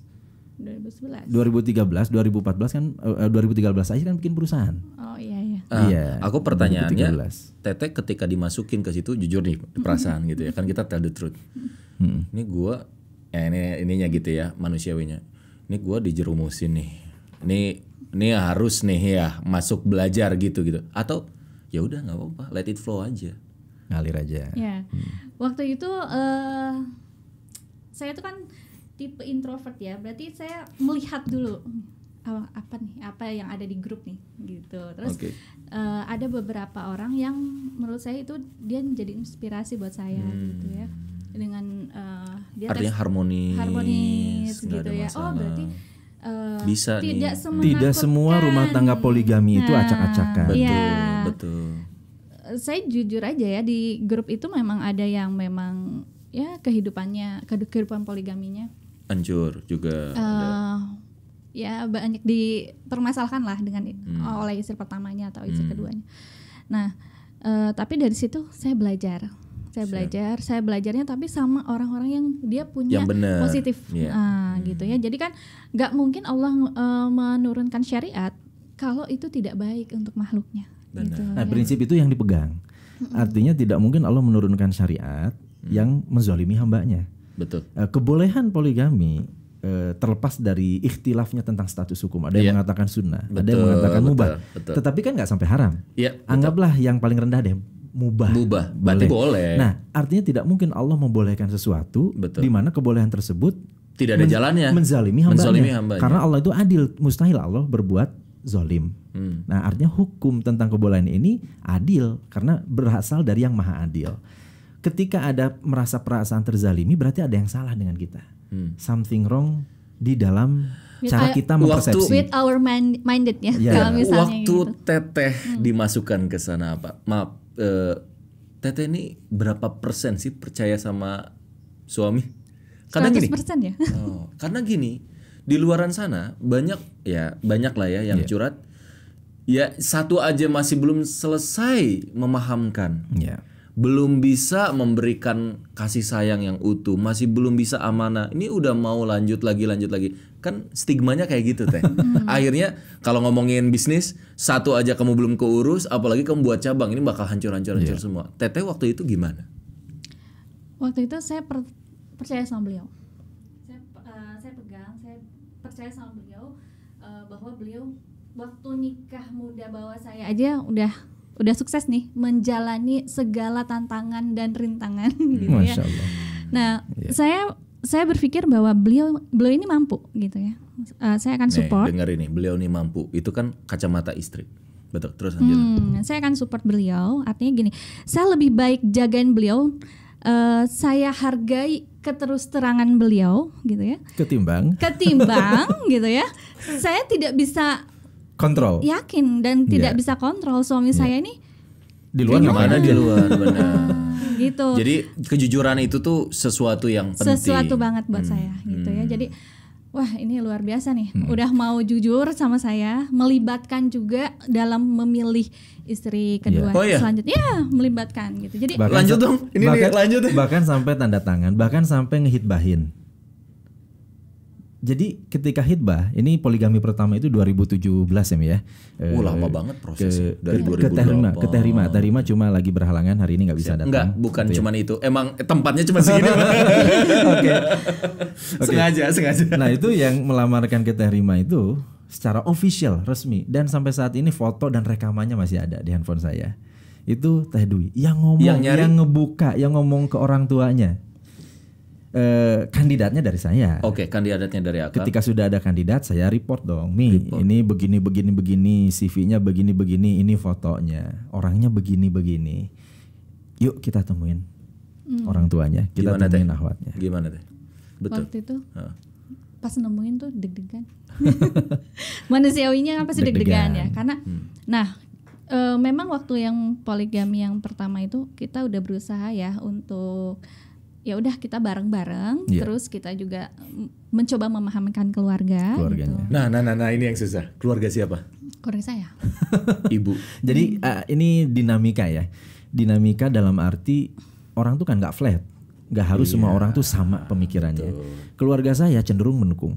2011. 2013, 2014 kan uh, 2013 aja kan bikin perusahaan. Oh iya iya. Uh, iya. Aku pertanyaannya 2013. Tete ketika dimasukin ke situ jujur nih perasaan gitu ya. Kan kita tell the truth. Hmm. Ini gua ya ini ininya gitu ya manusiawinya ini gue dijerumusin nih ini ini harus nih ya masuk belajar gitu gitu atau ya udah nggak apa-apa let it flow aja ngalir aja ya hmm. waktu itu uh, saya tuh kan tipe introvert ya berarti saya melihat dulu apa, oh, apa nih apa yang ada di grup nih gitu terus okay. uh, eh, ada beberapa orang yang menurut saya itu dia menjadi inspirasi buat saya hmm. gitu ya hmm dengan uh, dia artinya harmonis harmonis gitu ya oh, masalah. oh berarti uh, bisa tidak nih. tidak semua rumah tangga poligami nah, itu acak-acakan iya. betul ya. betul saya jujur aja ya di grup itu memang ada yang memang ya kehidupannya kehidupan poligaminya anjur juga uh, ya banyak dipermasalahkan lah dengan hmm. oleh istri pertamanya atau istri hmm. keduanya nah uh, tapi dari situ saya belajar saya belajar saya belajarnya tapi sama orang-orang yang dia punya yang bener. positif yeah. Iya. uh, hmm. gitu ya hmm. jadi kan nggak mungkin Allah uh, menurunkan syariat kalau itu tidak baik untuk makhluknya gitu, nah ya. prinsip itu yang dipegang artinya tidak mungkin Allah menurunkan syariat hmm. yang menzolimi hambanya betul eh, kebolehan poligami eh, terlepas dari ikhtilafnya tentang status hukum. Ada yeah. yang iya. mengatakan sunnah, betul, ada yang mengatakan mubah. Betul, betul. Tetapi kan nggak sampai haram. Yeah, iya, Anggaplah yang paling rendah deh mubah. Mubah. Berarti boleh. boleh. Nah, artinya tidak mungkin Allah membolehkan sesuatu di mana kebolehan tersebut tidak ada men jalannya. Menzalimi hamba menzalimi hambanya. Karena Allah itu adil, mustahil Allah berbuat zolim. Hmm. Nah, artinya hukum tentang kebolehan ini adil karena berasal dari yang maha adil. Ketika ada merasa perasaan terzalimi, berarti ada yang salah dengan kita. Hmm. Something wrong di dalam ya, cara kita mempersepsi. Waktu, with our mind, minded ya. Yeah. Iya. waktu gitu. teteh hmm. dimasukkan ke sana, Pak. Maaf, uh, Teteh ini berapa persen sih percaya sama suami? Karena 100% gini. ya. (laughs) Oh, karena gini, di luaran sana banyak ya, banyak lah ya yang yeah. curhat. Ya, satu aja masih belum selesai memahamkan. Yeah belum bisa memberikan kasih sayang yang utuh, masih belum bisa amanah. Ini udah mau lanjut lagi, lanjut lagi. Kan stigmanya kayak gitu teh. Hmm. Akhirnya kalau ngomongin bisnis, satu aja kamu belum keurus, apalagi kamu buat cabang, ini bakal hancur-hancur hancur iya. yeah. semua. Teteh waktu itu gimana? Waktu itu saya per percaya sama beliau. Saya, uh, saya pegang, saya percaya sama beliau uh, bahwa beliau waktu nikah muda bawa saya aja udah udah sukses nih menjalani segala tantangan dan rintangan (laughs) gitu Masya ya. Allah. Nah, ya. saya saya berpikir bahwa beliau beliau ini mampu gitu ya. Uh, saya akan support. dengar ini, beliau ini mampu. Itu kan kacamata istri. Betul. Terus lanjut. Hmm, saya akan support beliau. Artinya gini, saya lebih baik jagain beliau. Uh, saya hargai keterus terangan beliau gitu ya. Ketimbang. Ketimbang (laughs) gitu ya. Saya tidak bisa kontrol. Yakin dan iya. tidak yeah. bisa kontrol suami yeah. saya ini di luar mana di luar benar. (laughs) gitu. Jadi kejujuran itu tuh sesuatu yang penting. Sesuatu banget buat hmm. saya gitu ya. hmm. ya. Jadi wah ini luar biasa nih. Hmm. Udah mau jujur sama saya, melibatkan juga dalam memilih istri kedua yeah. oh, iya? selanjutnya ya, melibatkan gitu. Jadi bahkan, lanjut dong. Ini bahkan, nih, lanjut. Bahkan sampai tanda tangan, bahkan sampai ngehitbahin jadi ketika hitbah ini poligami pertama itu 2017 ya ya. Uh, oh, lama eh, banget prosesnya ke, dari ke, Ke Terima, ke Terima, cuma lagi berhalangan hari ini nggak bisa datang. Enggak, bukan gitu cuma ya. itu. Emang eh, tempatnya cuma segini. (laughs) Oke. okay. (laughs) okay. Sengaja, sengaja. Nah, itu yang melamarkan ke Terima itu secara official, resmi dan sampai saat ini foto dan rekamannya masih ada di handphone saya. Itu Teh Dwi yang ngomong, yang, nyari. yang ngebuka, yang ngomong ke orang tuanya eh, kandidatnya dari saya. Oke, okay, kandidatnya dari aku. Ketika sudah ada kandidat, saya report dong. Nih, report. ini begini begini begini, CV-nya begini begini, ini fotonya, orangnya begini begini. Yuk kita temuin hmm. orang tuanya, kita Gimana temuin teh? ahwatnya. Gimana deh? Betul. Waktu itu ha. pas nemuin tuh deg-degan. (laughs) Manusiawinya apa kan sih deg-degan deg ya? Karena hmm. nah eh, memang waktu yang poligami yang pertama itu kita udah berusaha ya untuk ya udah kita bareng-bareng yeah. terus kita juga mencoba memahamkan keluarga gitu. nah nah nah nah ini yang susah keluarga siapa keluarga saya (laughs) ibu jadi hmm. uh, ini dinamika ya dinamika dalam arti orang tuh kan nggak flat nggak harus yeah. semua iya, orang tuh sama pemikirannya Betul. keluarga saya cenderung mendukung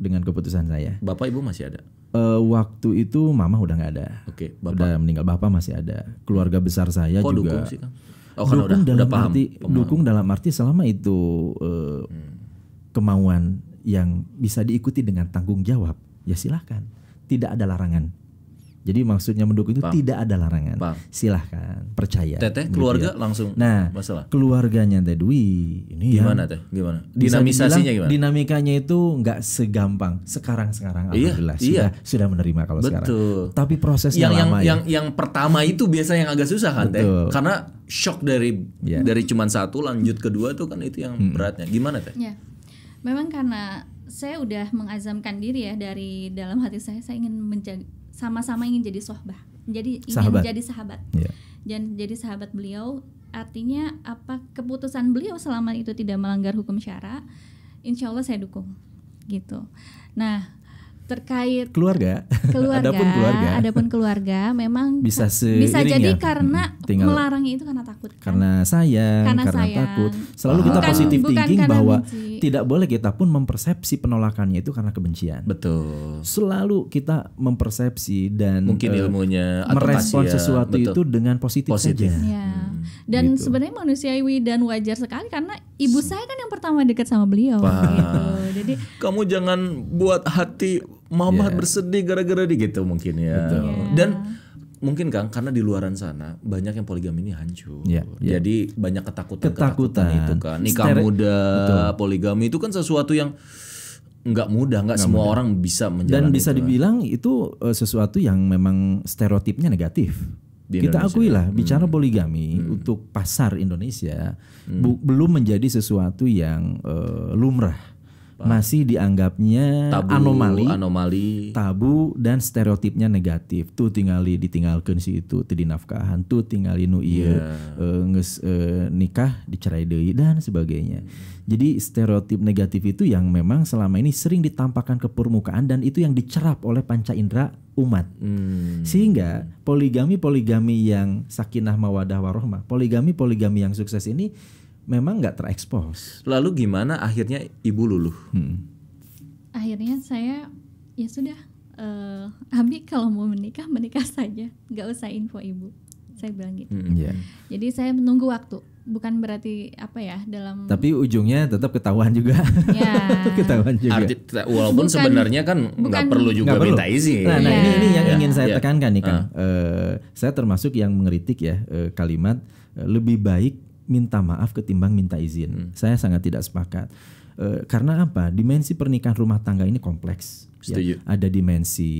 dengan keputusan saya bapak ibu masih ada uh, waktu itu mama udah nggak ada oke bapak. udah meninggal bapak masih ada keluarga besar saya Kok juga sih, Oh, kan dukung udah, dalam udah paham, arti pemaham. dukung dalam arti selama itu uh, hmm. kemauan yang bisa diikuti dengan tanggung jawab, ya silahkan. Tidak ada larangan. Jadi maksudnya mendukung itu Paham. tidak ada larangan. Paham. Silahkan percaya. Teteh keluarga ya. langsung. Nah, masalah. keluarganya Teh Dwi ini ya. gimana ya, Teh? Gimana? Dinamisasinya gimana? Dinamikanya itu nggak segampang sekarang sekarang iya, alhamdulillah iya. sudah sudah menerima kalau Betul. sekarang. Tapi prosesnya yang, lama yang, ya. Yang yang pertama itu biasanya yang agak susah kan Teh? Karena shock dari yeah. dari cuman satu lanjut kedua tuh kan itu yang hmm. beratnya. Gimana Teh? Ya. Memang karena saya udah mengazamkan diri ya dari dalam hati saya saya ingin menjaga sama-sama ingin jadi sahabat, jadi ingin sahabat. jadi sahabat yeah. dan jadi sahabat beliau artinya apa keputusan beliau selama itu tidak melanggar hukum syara insya Allah saya dukung gitu nah terkait keluarga, keluarga, adapun keluarga, adapun keluarga, memang bisa bisa jadi ya. karena hmm, Tinggal, melarangnya itu karena takut. Kan? Karena saya karena, karena sayang. takut. Selalu wow. kita positif thinking bahwa benci. tidak boleh kita pun mempersepsi penolakannya itu karena kebencian. Betul. Selalu kita mempersepsi dan mungkin eh, ilmunya merespon atau sesuatu betul. itu dengan positif, positif. saja. Ya. Hmm, dan gitu. sebenarnya manusiawi dan wajar sekali karena ibu saya kan yang pertama dekat sama beliau. Gitu. Jadi kamu jangan buat hati mama yeah. bersedih gara-gara di gitu mungkin ya. Yeah. Dan mungkin Kang karena di luaran sana banyak yang poligami ini hancur. Yeah, yeah. Jadi banyak ketakutan, ketakutan ketakutan itu kan. Nikah Stere muda, betul. poligami itu kan sesuatu yang nggak mudah, nggak semua mudah. orang bisa menjalani. Dan bisa itu, kan. dibilang itu e, sesuatu yang memang stereotipnya negatif. Di Kita akui lah ya. hmm. bicara poligami hmm. untuk pasar Indonesia hmm. belum menjadi sesuatu yang uh, lumrah masih dianggapnya tabu, anomali, anomali, tabu dan stereotipnya negatif. Tuh tinggali ditinggalkan si itu, tuh dinafkahan, tuh tinggali nu iya yeah. uh, nges uh, nikah dicerai deui dan sebagainya. Jadi stereotip negatif itu yang memang selama ini sering ditampakkan ke permukaan dan itu yang dicerap oleh panca indera umat. Hmm. Sehingga poligami-poligami yang sakinah mawadah warohmah, poligami-poligami yang sukses ini memang nggak terekspos. Lalu gimana akhirnya ibu luluh? Hmm. Akhirnya saya ya sudah uh, Abi kalau mau menikah menikah saja, nggak usah info ibu. Saya bilang gitu. Hmm, yeah. Jadi saya menunggu waktu. Bukan berarti apa ya dalam. Tapi ujungnya tetap ketahuan juga. Ya. (laughs) ketahuan juga. Arti, walaupun bukan, sebenarnya kan nggak perlu juga perlu. minta izin. Nah, nah yeah. ini ini yang yeah. ingin saya yeah. tekankan nih kan. Uh. Uh, saya termasuk yang mengkritik ya uh, kalimat uh, lebih baik minta maaf ketimbang minta izin. Hmm. Saya sangat tidak sepakat. E, karena apa? Dimensi pernikahan rumah tangga ini kompleks. Setuju. Ya, iya. ada dimensi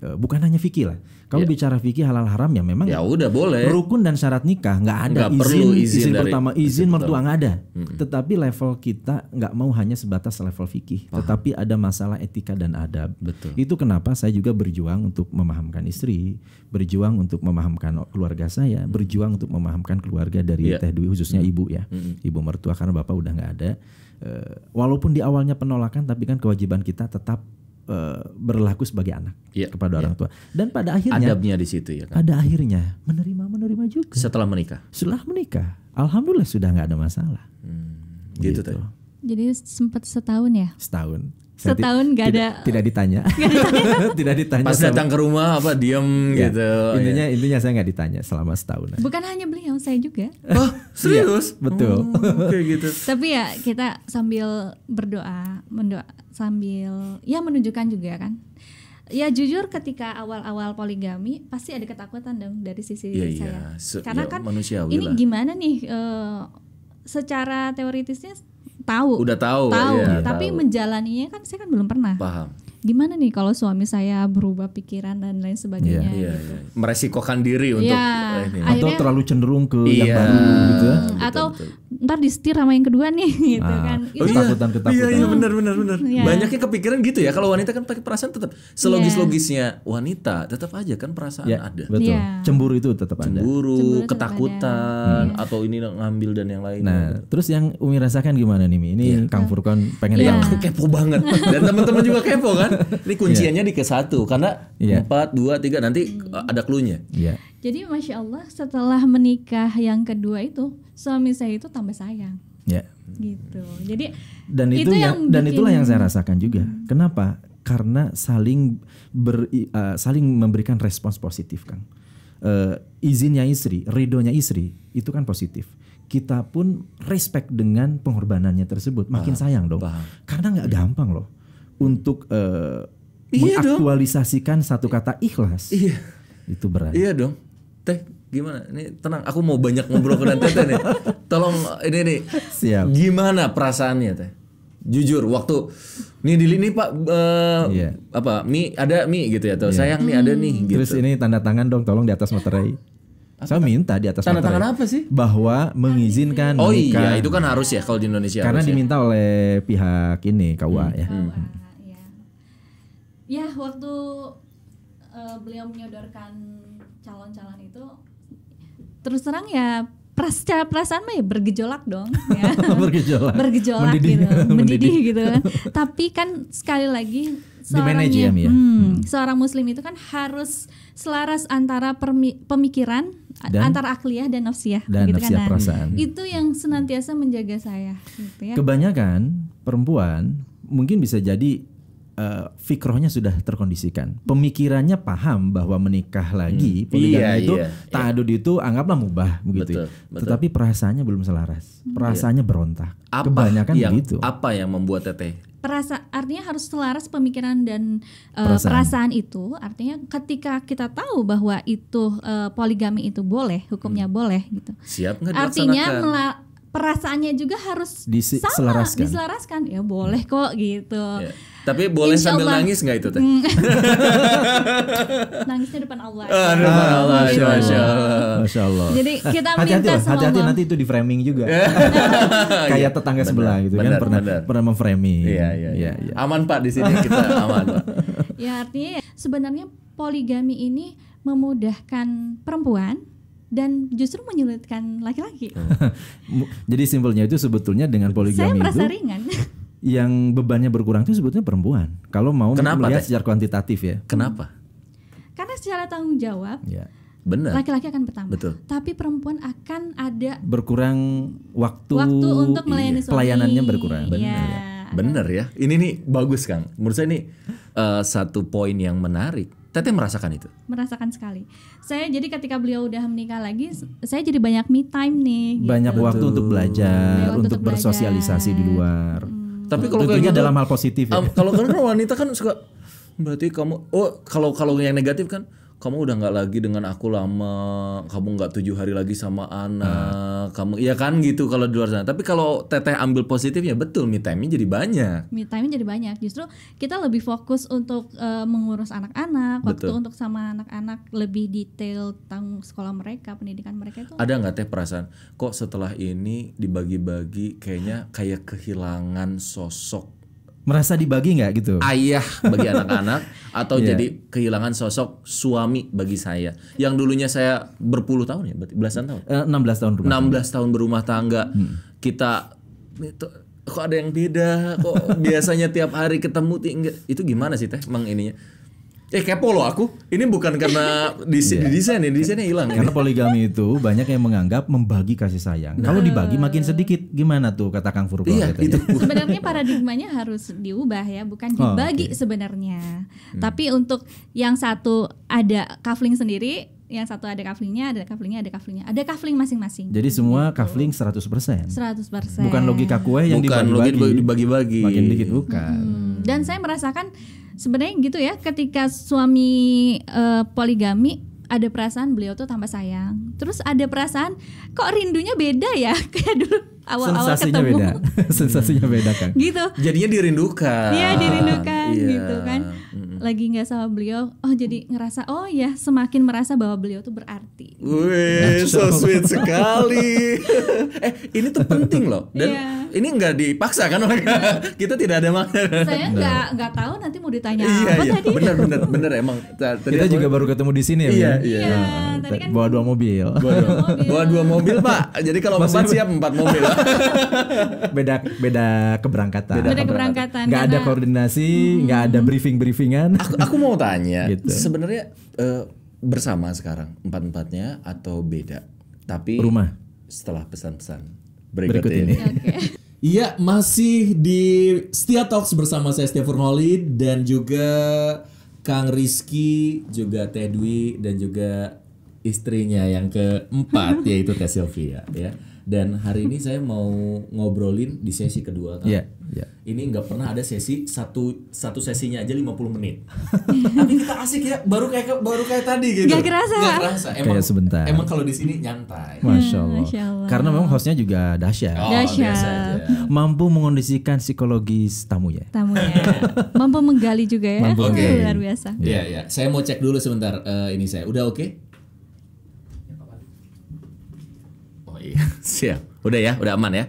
uh, bukan hanya fikih lah. Kalau ya. bicara fikih halal haram ya memang ya udah boleh. Rukun dan syarat nikah nggak ada gak izin, perlu izin, izin dari, pertama izin mertua nggak ada. Hmm. Tetapi level kita nggak mau hanya sebatas level fikih, tetapi ada masalah etika dan adab. Betul. Itu kenapa saya juga berjuang untuk memahamkan istri, berjuang untuk memahamkan keluarga saya, berjuang untuk memahamkan keluarga dari yeah. Teh Dwi khususnya hmm. ibu ya, hmm. ibu mertua karena bapak udah nggak ada. Eh, walaupun di awalnya penolakan, tapi kan kewajiban kita tetap Eh, berlaku sebagai anak yeah. kepada orang iya. tua. Dan pada akhirnya adabnya di situ ya. Kan? Pada akhirnya menerima menerima juga. Setelah menikah. Setelah menikah, alhamdulillah sudah nggak ada masalah. Hmm, gitu, gitu. Jadi sempat setahun ya? Setahun setahun gak ada tidak, tidak ditanya, (laughs) ditanya. (laughs) tidak ditanya pas datang ke rumah apa diem ya, gitu oh, iya. intinya ya. intinya saya nggak ditanya selama setahun bukan hanya beliau saya juga oh serius betul oh, okay, gitu (laughs) tapi ya kita sambil berdoa mendoa sambil ya menunjukkan juga kan ya jujur ketika awal-awal poligami pasti ada ketakutan dong dari sisi ya, saya ya. So, karena ya, kan ini gimana nih uh, secara teoritisnya tahu udah tahu, tahu. Iya, tapi tahu. menjalaninya kan saya kan belum pernah paham gimana nih kalau suami saya berubah pikiran dan lain sebagainya yeah, yeah, gitu. Iya. meresikokan diri iya. untuk yeah, ini. atau akhirnya, terlalu cenderung ke yeah, yang iya. baru gitu ya. atau betul, betul. ntar disetir sama yang kedua nih (laughs) gitu nah. kan oh, itu ketakutan ketakutan iya, iya benar benar benar yeah. banyaknya kepikiran gitu ya kalau wanita kan pakai perasaan tetap selogis logisnya wanita tetap aja kan perasaan yeah, ada betul yeah. cemburu itu tetap ada cemburu, ketakutan ada. atau ini ngambil dan yang lain nah gitu. terus yang umi rasakan gimana nih ini yeah. kang Furkan pengen yeah. kepo banget (laughs) dan teman-teman juga kepo kan ini kunciannya yeah. di ke satu karena iya. empat dua tiga nanti hmm. ada klunya. Yeah. Jadi masya Allah setelah menikah yang kedua itu suami saya itu tambah sayang. Ya. Yeah. Gitu. Jadi dan itu, itu yang, yang dan itulah yang saya rasakan juga. Hmm. Kenapa? Karena saling ber, uh, saling memberikan respons positif, Kang. Uh, izinnya istri, ridhonya istri itu kan positif kita pun respect dengan pengorbanannya tersebut. Makin bah, sayang dong. bah. Karena nggak iya. gampang loh untuk uh, iya mengaktualisasikan dong. satu kata ikhlas. Iya. Itu berat. Iya dong. Teh gimana? Ini tenang, aku mau banyak ngobrol dengan Teh nih. Tolong ini nih. Siap. Gimana perasaannya Teh? Jujur waktu nih Dili nih Pak uh, eh, yeah. apa? Mi ada Mi gitu ya Tuh yeah. sayang nih ada nih hmm. gitu. Terus ini tanda tangan dong tolong di atas materai. Apa? Saya minta di atas tanda tangan apa sih? Bahwa mengizinkan Oh iya, itu kan harus ya kalau di Indonesia. Karena ya. diminta ya. oleh pihak ini KUA hmm. ya. Hmm. hmm ya waktu uh, beliau menyodorkan calon-calon itu terus terang ya Prasca, perasaan mah ya bergejolak dong ya. (laughs) bergejolak bergejolak mendidih. gitu (laughs) mendidih gitu kan tapi kan sekali lagi seorang ya, ya. Hmm, seorang muslim itu kan harus selaras antara pemikiran dan, antara akliyah dan nafsiyah dan gitu kan, perasaan itu yang senantiasa menjaga saya gitu ya. kebanyakan perempuan mungkin bisa jadi uh, fikrohnya sudah terkondisikan, pemikirannya paham bahwa menikah lagi, hmm. poligami iya, itu iya, tadud iya. itu anggaplah mubah begitu. Ya. Betul, betul. Tetapi perasaannya belum selaras, hmm. perasaannya hmm. berontak. Apa Kebanyakan yang, begitu. Apa yang membuat teteh? Perasa artinya harus selaras pemikiran dan uh, perasaan. perasaan itu. Artinya ketika kita tahu bahwa itu uh, poligami itu boleh, hukumnya hmm. boleh gitu. Siap nggak Artinya perasaannya juga harus Disi sama selaraskan. diselaraskan ya boleh hmm. kok gitu yeah. tapi boleh Insya sambil Allah. nangis nggak itu teh hmm. (laughs) nangisnya depan Allah ya. depan ah, Allah gitu. masya Allah masya Allah jadi kita hati -hati minta hati-hati nanti itu di framing juga (laughs) iya. kayak tetangga benar, sebelah gitu kan, benar, kan pernah pernah memframing iya iya, iya ya aman pak di sini kita (laughs) aman pak ya artinya ya, sebenarnya poligami ini memudahkan perempuan dan justru menyulitkan laki-laki. (laughs) Jadi simpelnya itu sebetulnya dengan poligami itu. Saya merasa itu ringan. (laughs) yang bebannya berkurang itu sebetulnya perempuan. Kalau mau Kenapa, melihat secara kuantitatif ya. Kenapa? Karena secara tanggung jawab. Ya. Benar. Laki-laki akan bertambah. Betul. Tapi perempuan akan ada berkurang waktu waktu untuk iya, melayani iya. Pelayanannya berkurang. Iya. Benar. Ya. Benar ya. Ini nih bagus Kang. Menurut saya ini uh, eh, satu poin yang menarik Teteh merasakan itu? Merasakan sekali. Saya jadi ketika beliau udah menikah lagi, saya jadi banyak me time nih. Gitu. Banyak waktu untuk belajar, untuk, belajar. bersosialisasi di luar. Hmm. Tapi kalau kayaknya gitu, dalam hal positif ya. Um, kalau kan wanita kan suka berarti kamu oh kalau kalau yang negatif kan kamu udah nggak lagi dengan aku lama, kamu nggak tujuh hari lagi sama anak, hmm. kamu ya kan gitu kalau di luar sana. Tapi kalau teteh ambil positifnya betul, me time-nya jadi banyak. Me time-nya jadi banyak. Justru kita lebih fokus untuk uh, mengurus anak-anak, waktu untuk sama anak-anak lebih detail tentang sekolah mereka, pendidikan mereka itu. Ada nggak teh perasaan kok setelah ini dibagi-bagi kayaknya kayak kehilangan sosok merasa dibagi nggak gitu? Ayah bagi (laughs) anak-anak atau yeah. jadi kehilangan sosok suami bagi saya. Yang dulunya saya berpuluh tahun ya, berarti belasan tahun. Eh, enam belas tahun enam belas tahun berumah tangga. Hmm. Kita itu, kok ada yang beda? Kok biasanya tiap hari ketemu Itu gimana sih Teh mengininya ininya? Eh kepo loh aku. Ini bukan karena di yeah. didesain ya, desainnya hilang. Ya. Karena poligami itu banyak yang menganggap membagi kasih sayang. Nah. Kalau dibagi makin sedikit, gimana tuh kata Kang Furqan Iya, itu. (laughs) sebenarnya paradigmanya harus diubah ya, bukan oh, dibagi oh, okay. sebenarnya. Hmm. Tapi untuk yang satu ada kafling sendiri, yang satu ada kaflingnya, ada kaflingnya, ada kaflingnya, ada kafling masing-masing. Jadi semua gitu. kafling 100%. 100%. Bukan logika kue yang dibagi-bagi. Bukan dibagi-bagi. Makin dikit bukan. Hmm. Dan saya merasakan sebenarnya gitu ya ketika suami uh, poligami ada perasaan beliau tuh tambah sayang terus ada perasaan kok rindunya beda ya (laughs) kayak dulu awal-awal sensasinya ketemu. beda (laughs) sensasinya beda kan gitu jadinya dirindukan iya dirindukan yeah. gitu kan lagi nggak sama beliau oh jadi ngerasa oh ya semakin merasa bahwa beliau tuh berarti Wih, so nah, sweet sekali (laughs) eh ini tuh penting loh dan yeah. ini nggak dipaksa kan kita tidak ada makna saya nah. nggak nggak tahu nanti mau ditanya iya, apa iya. tadi bener bener bener emang (laughs) tadi kita juga baru ketemu di sini ya iya, ya? iya. iya. Tadi nah, kan bawa dua mobil bawa dua mobil, bawa dua mobil pak jadi kalau empat siap empat mobil (laughs) beda beda keberangkatan. Beda, keberangkatan. Gak ada koordinasi, hmm. gak ada briefing briefingan. Aku, aku mau tanya, gitu. sebenarnya uh, bersama sekarang empat empatnya atau beda? Tapi rumah setelah pesan-pesan berikut, berikut ini. Iya Okay. (laughs) Iya, masih di Setia Talks bersama saya Setia Furnoli dan juga Kang Rizky, juga Teh Dwi dan juga istrinya yang keempat (laughs) yaitu Teh Sylvia ya. Dan hari ini saya mau ngobrolin di sesi kedua kan. Yeah, yeah. Ini nggak pernah ada sesi satu satu sesinya aja 50 menit. Tapi (laughs) kita asik ya, baru kayak baru kayak tadi gitu. Gak kerasa. Gak kerasa. Emang kayak sebentar. Emang kalau di sini nyantai. Masya hmm, Allah. Masya Allah. Karena memang hostnya juga dahsyat. Oh, dahsyat. Mampu mengondisikan psikologis tamunya. Tamunya. (laughs) Mampu menggali juga ya. Mampu. Okay. Luar biasa. Iya, yeah, iya. Yeah. Saya mau cek dulu sebentar uh, ini saya. Udah oke? Okay? (laughs) Siap. Udah ya, udah aman ya.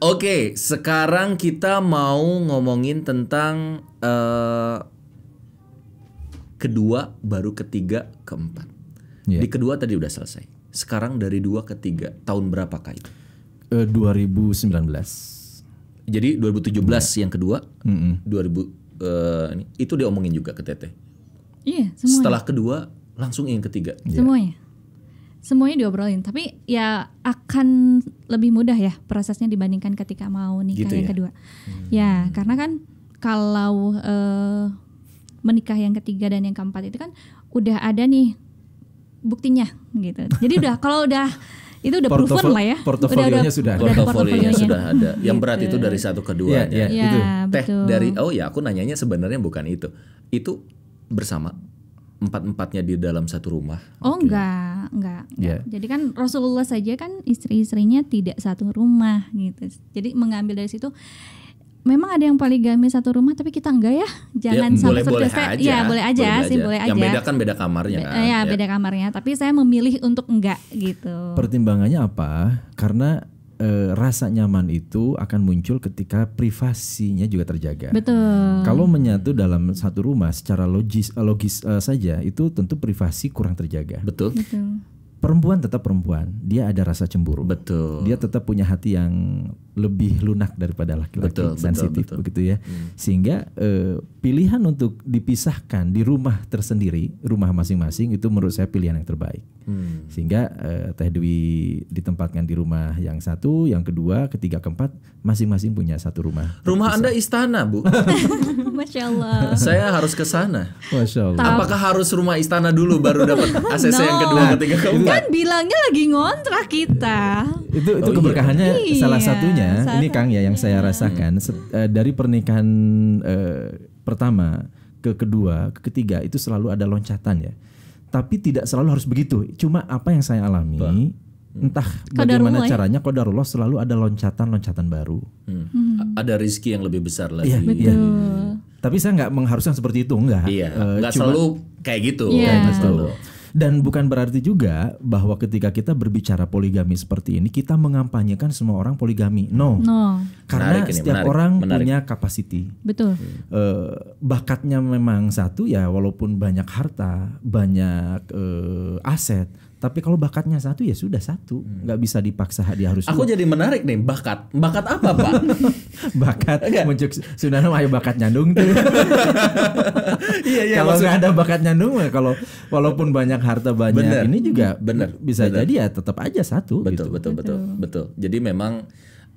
Oke, sekarang kita mau ngomongin tentang uh, kedua, baru ketiga, keempat. Yeah. Di kedua tadi udah selesai. Sekarang dari dua ke tiga, tahun berapa kah itu? Uh, eh, 2019. Jadi 2017 yeah. Iya. yang kedua, mm -hmm. 2000 uh, itu diomongin juga ke Teteh. Iya, yeah, semuanya. Setelah kedua langsung yang ketiga. Semuanya semuanya diobrolin tapi ya akan lebih mudah ya prosesnya dibandingkan ketika mau nikah gitu yang ya? kedua hmm. ya karena kan kalau uh, menikah yang ketiga dan yang keempat itu kan udah ada nih buktinya gitu jadi udah kalau udah itu udah Portofo proven lah ya portofolionya sudah ada portofolionya sudah ada yang gitu. berat itu dari satu ke dua ya, ya, ya, ya, itu. teh betul. dari oh ya aku nanyanya sebenarnya bukan itu itu bersama empat-empatnya di dalam satu rumah? Oh okay. enggak, enggak. enggak. Yeah. Jadi kan Rasulullah saja kan istri-istrinya tidak satu rumah gitu. Jadi mengambil dari situ memang ada yang poligami satu rumah tapi kita enggak ya. Jangan ya, boleh, boleh saya, aja. Ya, boleh aja boleh sih, aja. boleh aja. Yang beda kan beda kamarnya. Be kan, ya, ya, beda kamarnya, tapi saya memilih untuk enggak gitu. Pertimbangannya apa? Karena e, rasa nyaman itu akan muncul ketika privasinya juga terjaga. Betul. Kalau menyatu dalam satu rumah secara logis eh, logis e, saja itu tentu privasi kurang terjaga. Betul. Betul perempuan tetap perempuan, dia ada rasa cemburu. Betul. Dia tetap punya hati yang lebih lunak daripada laki-laki sensitif betul, begitu ya hmm. sehingga e, pilihan untuk dipisahkan di rumah tersendiri rumah masing-masing itu menurut saya pilihan yang terbaik hmm. sehingga eh, Teh Dwi ditempatkan di rumah yang satu yang kedua ketiga keempat masing-masing punya satu rumah rumah terpisah. anda istana bu (laughs) Masya Allah saya harus ke sana Masya Allah apakah harus rumah istana dulu baru dapat ACC (laughs) no. yang kedua ketiga kan keempat kan bilangnya lagi ngontrak kita itu itu oh, iya. keberkahannya iya. salah satunya Iya, ini Kang ya yang saya iya. rasakan set, uh, dari pernikahan uh, pertama ke kedua ke ketiga itu selalu ada loncatan ya tapi tidak selalu harus begitu cuma apa yang saya alami bah hmm. entah bagaimana ya. caranya ya? kodarullah selalu ada loncatan-loncatan baru. Hmm. Hmm. Ada rizki yang lebih besar lagi. Iya, Ya. Tapi saya nggak mengharuskan seperti itu, enggak. Iya, uh, eh, enggak cuma, selalu kayak gitu. Yeah. Kayak gitu. Selalu. Dan bukan berarti juga bahwa ketika kita berbicara poligami seperti ini kita mengampanyekan semua orang poligami. No. no. Karena ini, setiap menarik, orang menarik. punya capacity. Betul. Uh, bakatnya memang satu ya walaupun banyak harta, banyak uh, aset, tapi kalau bakatnya satu ya sudah satu, hmm. nggak bisa dipaksa dia harus. Aku dua. jadi menarik nih bakat, bakat apa pak? (laughs) bakat iya. muncul sudah ayo bakat nyandung tuh. (laughs) iya iya. Kalau nggak ada bakat nyandung, kalau walaupun banyak harta banyak bener, ini juga bener bisa bener. jadi ya tetap aja satu. Betul gitu. betul betul betul. Jadi memang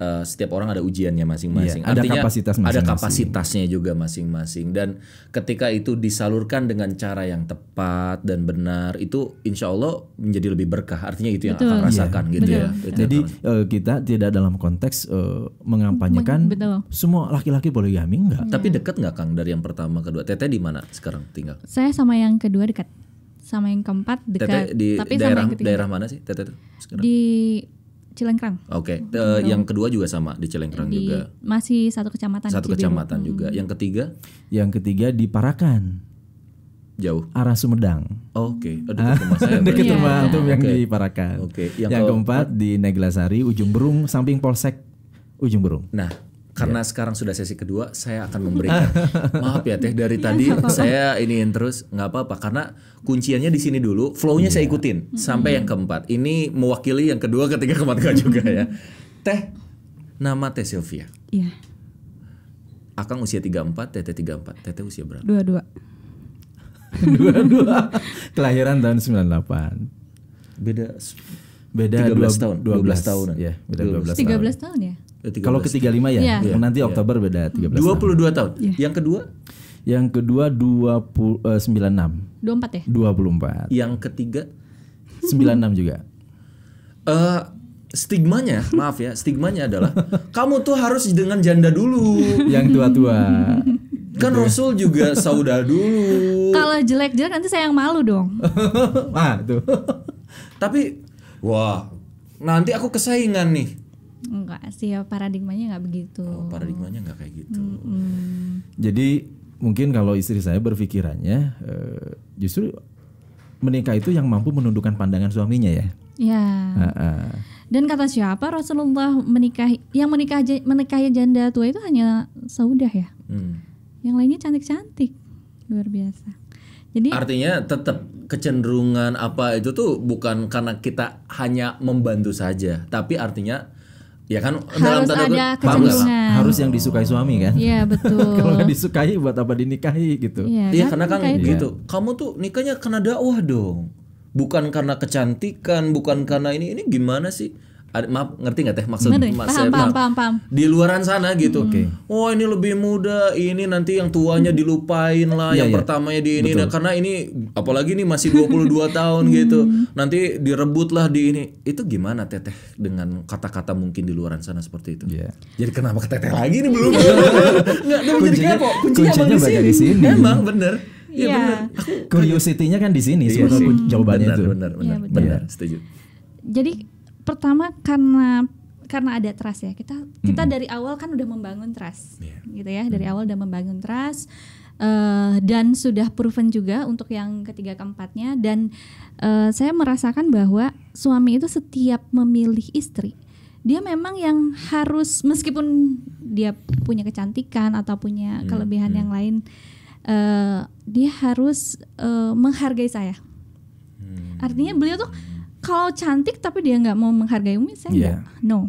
Eh, setiap orang ada ujiannya masing-masing. Iya, ada Artinya kapasitas masing -masing. ada kapasitasnya juga masing-masing dan ketika itu disalurkan dengan cara yang tepat dan benar itu insya Allah menjadi lebih berkah. Artinya itu yang Betul. akan rasakan iya, gitu benar. ya. Itu Jadi akan... Eh, kita tidak dalam konteks uh, mengampanyekan Betul. semua laki-laki poligami enggak. Yeah. Tapi iya. dekat nggak Kang dari yang pertama kedua? Teteh di mana sekarang tinggal? Saya sama yang kedua dekat. Sama yang keempat dekat. Teteh di Tapi daerah sama yang daerah mana sih Teteh sekarang? Di Cilengkrang. Oke, okay. uh, eh, yang kedua juga sama di Cilengkrang di, juga. Masih satu kecamatan. Satu Cibiru. kecamatan hmm. juga. Mm-hmm. Yang ketiga? Yang ketiga di Parakan. Jauh. Arah Sumedang. Oke, okay. Oh, ah, dekat rumah saya. (laughs) dekat rumah yang okay. di Parakan. Oke. Okay. Yang, yang keempat di Neglasari, Ujung Berung, samping Polsek Ujung Berung. Nah, karena yeah. sekarang sudah sesi kedua, saya akan memberikan. (laughs) Maaf ya Teh, dari iya, tadi apa saya iniin terus nggak apa-apa karena kunciannya di sini dulu, flownya yeah. saya ikutin sampai yang keempat. Ini mewakili yang kedua, ketiga, keempat juga ya. Teh, nama Teh Sylvia. Iya. Yeah. Akang usia 34, Teteh teh teh usia berapa? Dua dua. Dua dua. Kelahiran tahun 98. Beda beda 13 12, tahun. 12, 12 iya, tahun. Ya, beda 12, 12 tahun. 13 tahun ya? Kalau ke 35 ya, yeah. Yeah. nanti iya. Oktober beda. beda 13. 22 tahun. Yeah. Yang kedua? Yang kedua eh, enam. uh, puluh 24 ya? 24. Yang ketiga 96 juga. Eh uh, stigmanya, maaf ya, stigmanya adalah kamu tuh harus dengan janda dulu. Yang tua-tua. Kan gitu ya. Rasul juga saudara dulu. Kalau jelek-jelek nanti saya yang malu dong. (laughs) ah, tuh. Tapi wah, nanti aku kesaingan nih Enggak sih ya paradigmanya nggak begitu. Oh, paradigmanya nggak kayak gitu. Mm -hmm. Jadi mungkin kalau istri saya berpikirannya uh, justru menikah itu yang mampu menundukkan pandangan suaminya ya. Ya. Uh, uh. Dan kata siapa Rasulullah menikah yang menikah menikahi janda tua itu hanya saudah ya. Hmm. Yang lainnya cantik-cantik luar biasa. Jadi artinya tetap kecenderungan apa itu tuh bukan karena kita hanya membantu saja, tapi artinya Ya kan harus dalam tanda ada paham harus, harus yang disukai suami kan? Iya (laughs) betul. Kalau nggak disukai buat apa dinikahi gitu? Iya ya, karena kan gitu. gitu. Kamu tuh nikahnya karena dakwah dong, bukan karena kecantikan, bukan karena ini ini gimana sih? ada, maaf ngerti nggak teh maksud Bener, mak paham, saya, paham, paham, paham. di luaran sana gitu. Hmm. Okay. Oh ini lebih muda, ini nanti yang tuanya hmm. dilupain lah, yeah, yang yeah. pertamanya di ini nah, karena ini apalagi ini masih 22 (laughs) tahun gitu. Hmm. Nanti direbut lah di ini. Itu gimana teteh dengan kata-kata mungkin di luaran sana seperti itu? Yeah. Jadi kenapa ke teteh lagi nih belum? (laughs) nggak jadi Kuncinya, kuncinya banyak di sini. Emang bener. Iya ya, benar. Curiosity-nya kan di sini iya, jawabannya benar, itu. Benar, benar, iya, benar. Iya. Setuju. Jadi pertama karena karena ada trust ya kita kita hmm. dari awal kan udah membangun trust yeah. gitu ya dari hmm. awal udah membangun trust uh, dan sudah proven juga untuk yang ketiga keempatnya dan uh, saya merasakan bahwa suami itu setiap memilih istri dia memang yang harus meskipun dia punya kecantikan atau punya hmm. kelebihan hmm. yang lain uh, dia harus uh, menghargai saya hmm. artinya beliau tuh kalau cantik tapi dia nggak mau menghargai Umi saya yeah. Gak, no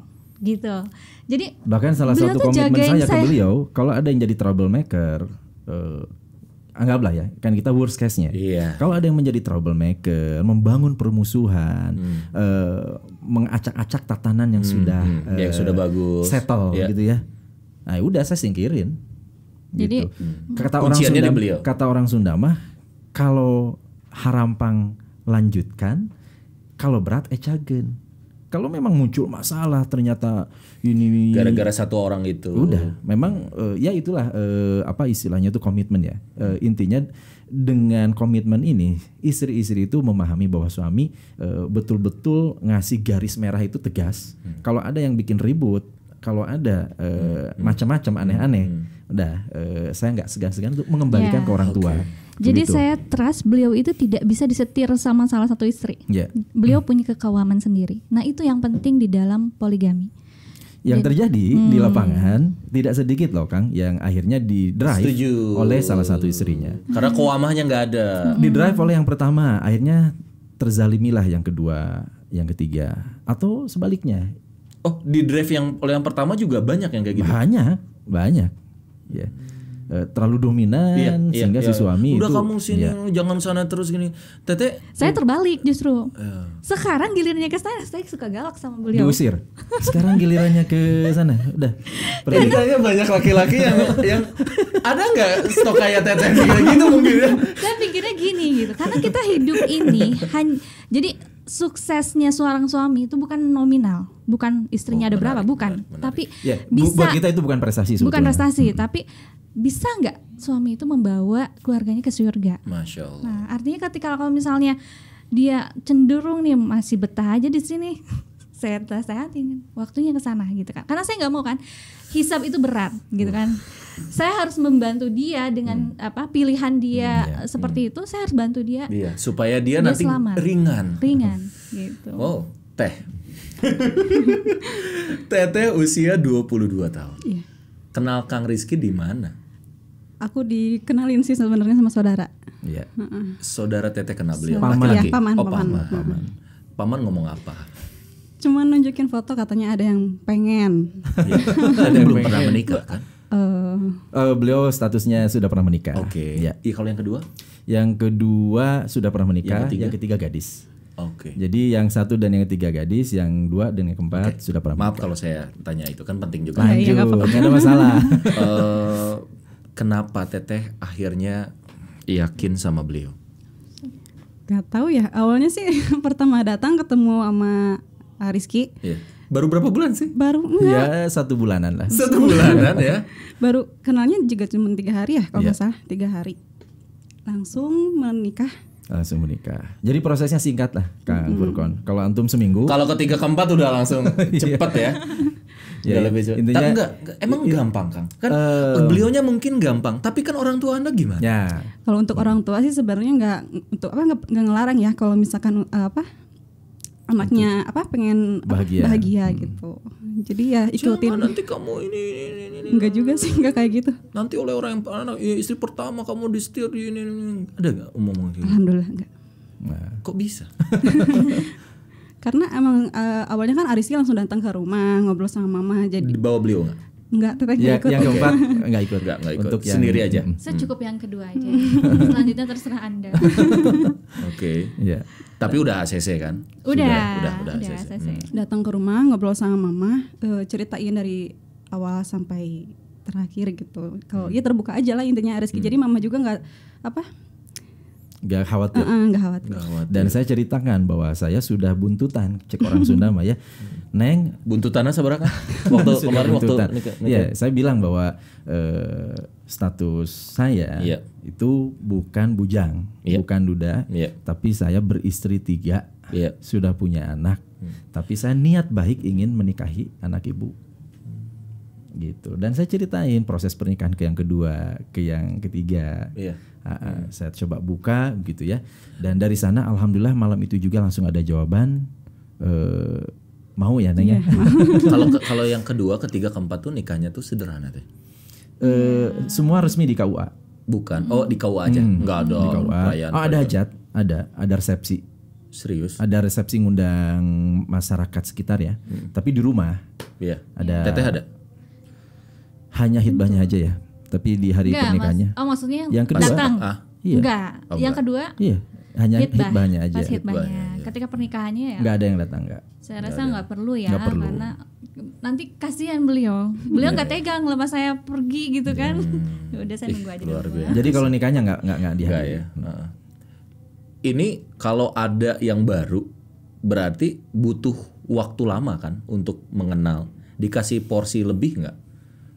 gitu. Jadi bahkan salah satu komitmen saya, saya ke beliau kalau ada yang jadi troublemaker uh, anggaplah ya kan kita worst case-nya. Iya. Kalau ada yang menjadi troublemaker, membangun permusuhan, hmm. uh, mengacak-acak tatanan yang hmm, sudah hmm. Uh, yang eh, sudah bagus, settle yeah. gitu ya. Nah, udah saya singkirin. Jadi gitu. Hmm. kata orang Sunda, kata orang Sunda mah kalau harampang lanjutkan, kalau berat ecagen eh, kalau memang muncul masalah ternyata ini gara-gara satu orang itu udah memang uh, ya itulah uh, apa istilahnya itu komitmen ya uh, intinya dengan komitmen ini istri-istri itu memahami bahwa suami betul betul-betul ngasih garis merah itu tegas hmm. kalau ada yang bikin ribut kalau ada uh, hmm. macam-macam aneh-aneh hmm. udah uh, saya nggak segan-segan untuk mengembalikan yeah. ke orang tua okay jadi gitu. saya trust beliau itu tidak bisa disetir sama salah satu istri. Yeah. Beliau hmm. punya kekawaman sendiri. Nah itu yang penting di dalam poligami. Yang Jadi, terjadi hmm. di lapangan tidak sedikit loh Kang yang akhirnya di drive oleh salah satu istrinya. Karena kewamahnya nggak ada. Hmm. Di drive oleh yang pertama, akhirnya terzalimilah yang kedua, yang ketiga, atau sebaliknya. Oh, di drive yang oleh yang pertama juga banyak yang kayak gitu. Banyak, banyak. Ya. Yeah. Eh, terlalu dominan iya, iya sehingga iya, si iya. suami udah itu, kamu sini iya. jangan sana terus gini tete saya terbalik justru uh, sekarang gilirannya ke sana saya suka galak sama beliau diusir sekarang gilirannya ke sana udah perintahnya banyak laki-laki yang yang ada nggak stok kayak tete gitu mungkin ya saya pikirnya gini gitu karena kita hidup ini hany- jadi suksesnya seorang suami itu bukan nominal, bukan istrinya oh, ada menarik, berapa, bukan. Menarik. Tapi ya, bisa buat kita itu bukan prestasi. Sebetulnya. Bukan prestasi, hmm. tapi bisa nggak suami itu membawa keluarganya ke surga? Masya Allah. Nah, artinya ketika kalau misalnya dia cenderung nih masih betah aja di sini, (laughs) saya saya ini waktunya ke sana gitu kan. Karena saya nggak mau kan hisap itu berat gitu kan. saya harus membantu dia dengan hmm. apa pilihan dia hmm, iya, seperti hmm. itu, saya harus bantu dia. Iya, supaya dia, dia nanti selamat. ringan. Ringan gitu. Wow, oh, teh. (laughs) Teteh usia 22 tahun. Iya. Kenal Kang Rizky di mana? aku dikenalin sih sebenarnya sama saudara. Iya. Uh -uh. Saudara Teteh kenal beliau. Paman. Iya, paman, oh, paman. Paman. paman. Paman ngomong apa? Cuma nunjukin foto katanya ada yang pengen. Iya. (laughs) ada yang belum pernah menikah kan? Uh, beliau statusnya sudah pernah menikah. Oke. Okay. Ya. Iya. Kalau yang kedua? Yang kedua sudah pernah menikah. Yang ketiga, yang ketiga gadis. Oke. Okay. Jadi yang satu dan yang ketiga gadis, yang dua dan yang keempat okay. sudah pernah. Maaf kalau saya tanya itu kan penting juga. Iya, Lanjut, ya, ya, ada masalah. uh, (laughs) kenapa Teteh akhirnya yakin sama beliau? Gak tahu ya. Awalnya sih (laughs) pertama datang ketemu sama Rizky. Yeah. Baru berapa bulan sih? Baru enggak. Ya satu bulanan lah. Satu bulanan ya. (laughs) Baru kenalnya juga cuma tiga hari ya kalau iya. nggak yeah. salah tiga hari. Langsung menikah. Langsung menikah. Jadi prosesnya singkat lah, Kang mm -hmm. Burkon. Kalau antum seminggu. Kalau ketiga keempat udah langsung (laughs) iya. cepet ya ya, lebih ya. intinya enggak, emang gampang Kang kan uh, beliaunya mungkin gampang tapi kan orang tua anda gimana ya. kalau untuk orang tua sih sebenarnya nggak untuk apa nggak ngelarang ya kalau misalkan eh, apa anaknya apa pengen bahagia, apa, bahagia hmm. gitu jadi ya ikutin Jangan nanti kamu ini, ini, ini, ini nggak juga sih enggak kayak gitu nanti oleh orang yang anak ya, istri pertama kamu di setir ini, ini, ini. ada nggak umum gitu alhamdulillah enggak nah. kok bisa (laughs) karena emang uh, awalnya kan Ariski langsung datang ke rumah ngobrol sama mama jadi dibawa beliau nggak Enggak, tetap ya, ikut. Yang keempat enggak (laughs) ikut. Enggak, enggak ikut. Untuk ya. yang, sendiri aja. Hmm. Saya cukup yang kedua aja. Hmm. Selanjutnya terserah Anda. (laughs) Oke. Okay. Ya. Tapi udah ACC kan? Udah. Sudah, udah, udah, udah ACC. ACC. Hmm. Datang ke rumah ngobrol sama mama, uh, ceritain dari awal sampai terakhir gitu. Kalau hmm. ya terbuka aja lah intinya Rizky. Hmm. Jadi mama juga nggak apa Gak khawatir. Uh -uh, gak khawatir. Gak khawatir. Dan saya ceritakan bahwa saya sudah buntutan, cek orang (laughs) Sunda mah ya. Neng, buntutannya seberapa? (laughs) waktu kemarin waktu Iya, saya bilang bahwa uh, status saya yeah. itu bukan bujang, yeah. bukan duda, yeah. tapi saya beristri tiga, yeah. sudah punya anak. Hmm. Tapi saya niat baik ingin menikahi anak ibu gitu dan saya ceritain proses pernikahan ke yang kedua ke yang ketiga yeah. Uh, saya coba buka gitu ya. Dan dari sana alhamdulillah malam itu juga langsung ada jawaban uh, mau ya nanya. Iya. (laughs) Kalau yeah. kalau yang kedua, ketiga, keempat tuh nikahnya tuh sederhana deh. Uh, semua resmi di KUA. Bukan. Oh, di KUA aja. Hmm. ada. Di KUA. oh, ada hajat, ada, ada resepsi. Serius? Ada resepsi ngundang masyarakat sekitar ya. Hmm. Tapi di rumah. Iya. Ada Teteh ada. Hanya hitbahnya aja ya tapi di hari Enggak, pernikahannya. Mas, oh maksudnya yang, yang kedua, datang. Ah, ah, iya. Enggak. Oh, yang kedua? Iya. Hanya hitbah, hitbahnya aja. Pas hitbahnya. hitbahnya. Ketika pernikahannya ya. Enggak ada yang datang enggak. Saya rasa enggak perlu ya enggak perlu. karena nanti kasihan beliau. Beliau enggak iya. tega ngelepas saya pergi gitu hmm. kan. Hmm. (laughs) udah saya nunggu aja. Luar biasa. Ya. Jadi kalau nikahnya enggak enggak enggak di hari. ya. Nah. Ini kalau ada yang baru berarti butuh waktu lama kan untuk mengenal. Dikasih porsi lebih enggak?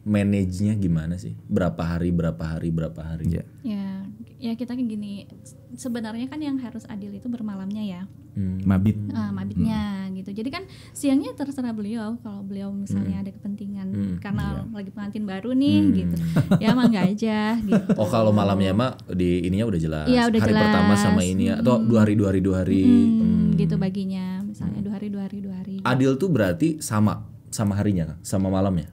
manajenya gimana sih? Berapa hari, berapa hari, berapa hari? Ya, ya, ya kita kayak gini. Sebenarnya kan yang harus adil itu bermalamnya ya. Hmm. Mabit. Uh, mabitnya hmm. gitu. Jadi kan siangnya terserah beliau kalau beliau misalnya hmm. ada kepentingan hmm. karena iya. lagi pengantin baru nih hmm. gitu. Ya emang gak aja gitu. Oh, kalau malamnya mah di ininya udah jelas. Iya, udah hari jelas. pertama sama ini ya. atau hmm. dua hari, dua hari, dua hari. Hmm. Hmm. gitu baginya. Misalnya dua hari, dua hari, dua hari. Adil tuh berarti sama sama harinya, sama malamnya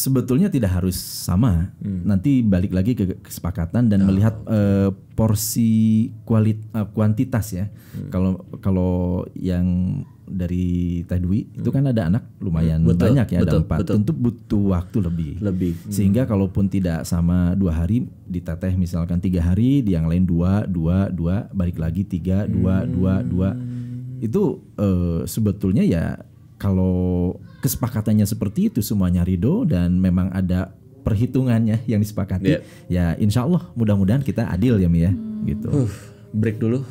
sebetulnya tidak harus sama. Hmm. Nanti balik lagi ke kesepakatan dan oh, melihat okay. uh, eh, porsi kualitas, uh, eh, kuantitas ya. Hmm. Kalau hmm. kalau yang dari Teh Dwi hmm. itu kan ada anak lumayan betul, banyak ya betul, ada empat. Betul. Tentu butuh waktu lebih. Lebih. Hmm. Sehingga kalaupun tidak sama dua hari di Teteh misalkan tiga hari, di yang lain dua, dua, dua, balik lagi tiga, dua, hmm. dua, dua. Hmm. Itu uh, sebetulnya ya kalau kesepakatannya seperti itu semuanya ridho dan memang ada perhitungannya yang disepakati. Yeah. Ya insya Allah mudah-mudahan kita adil ya Mi ya. hmm. gitu. Uh, break dulu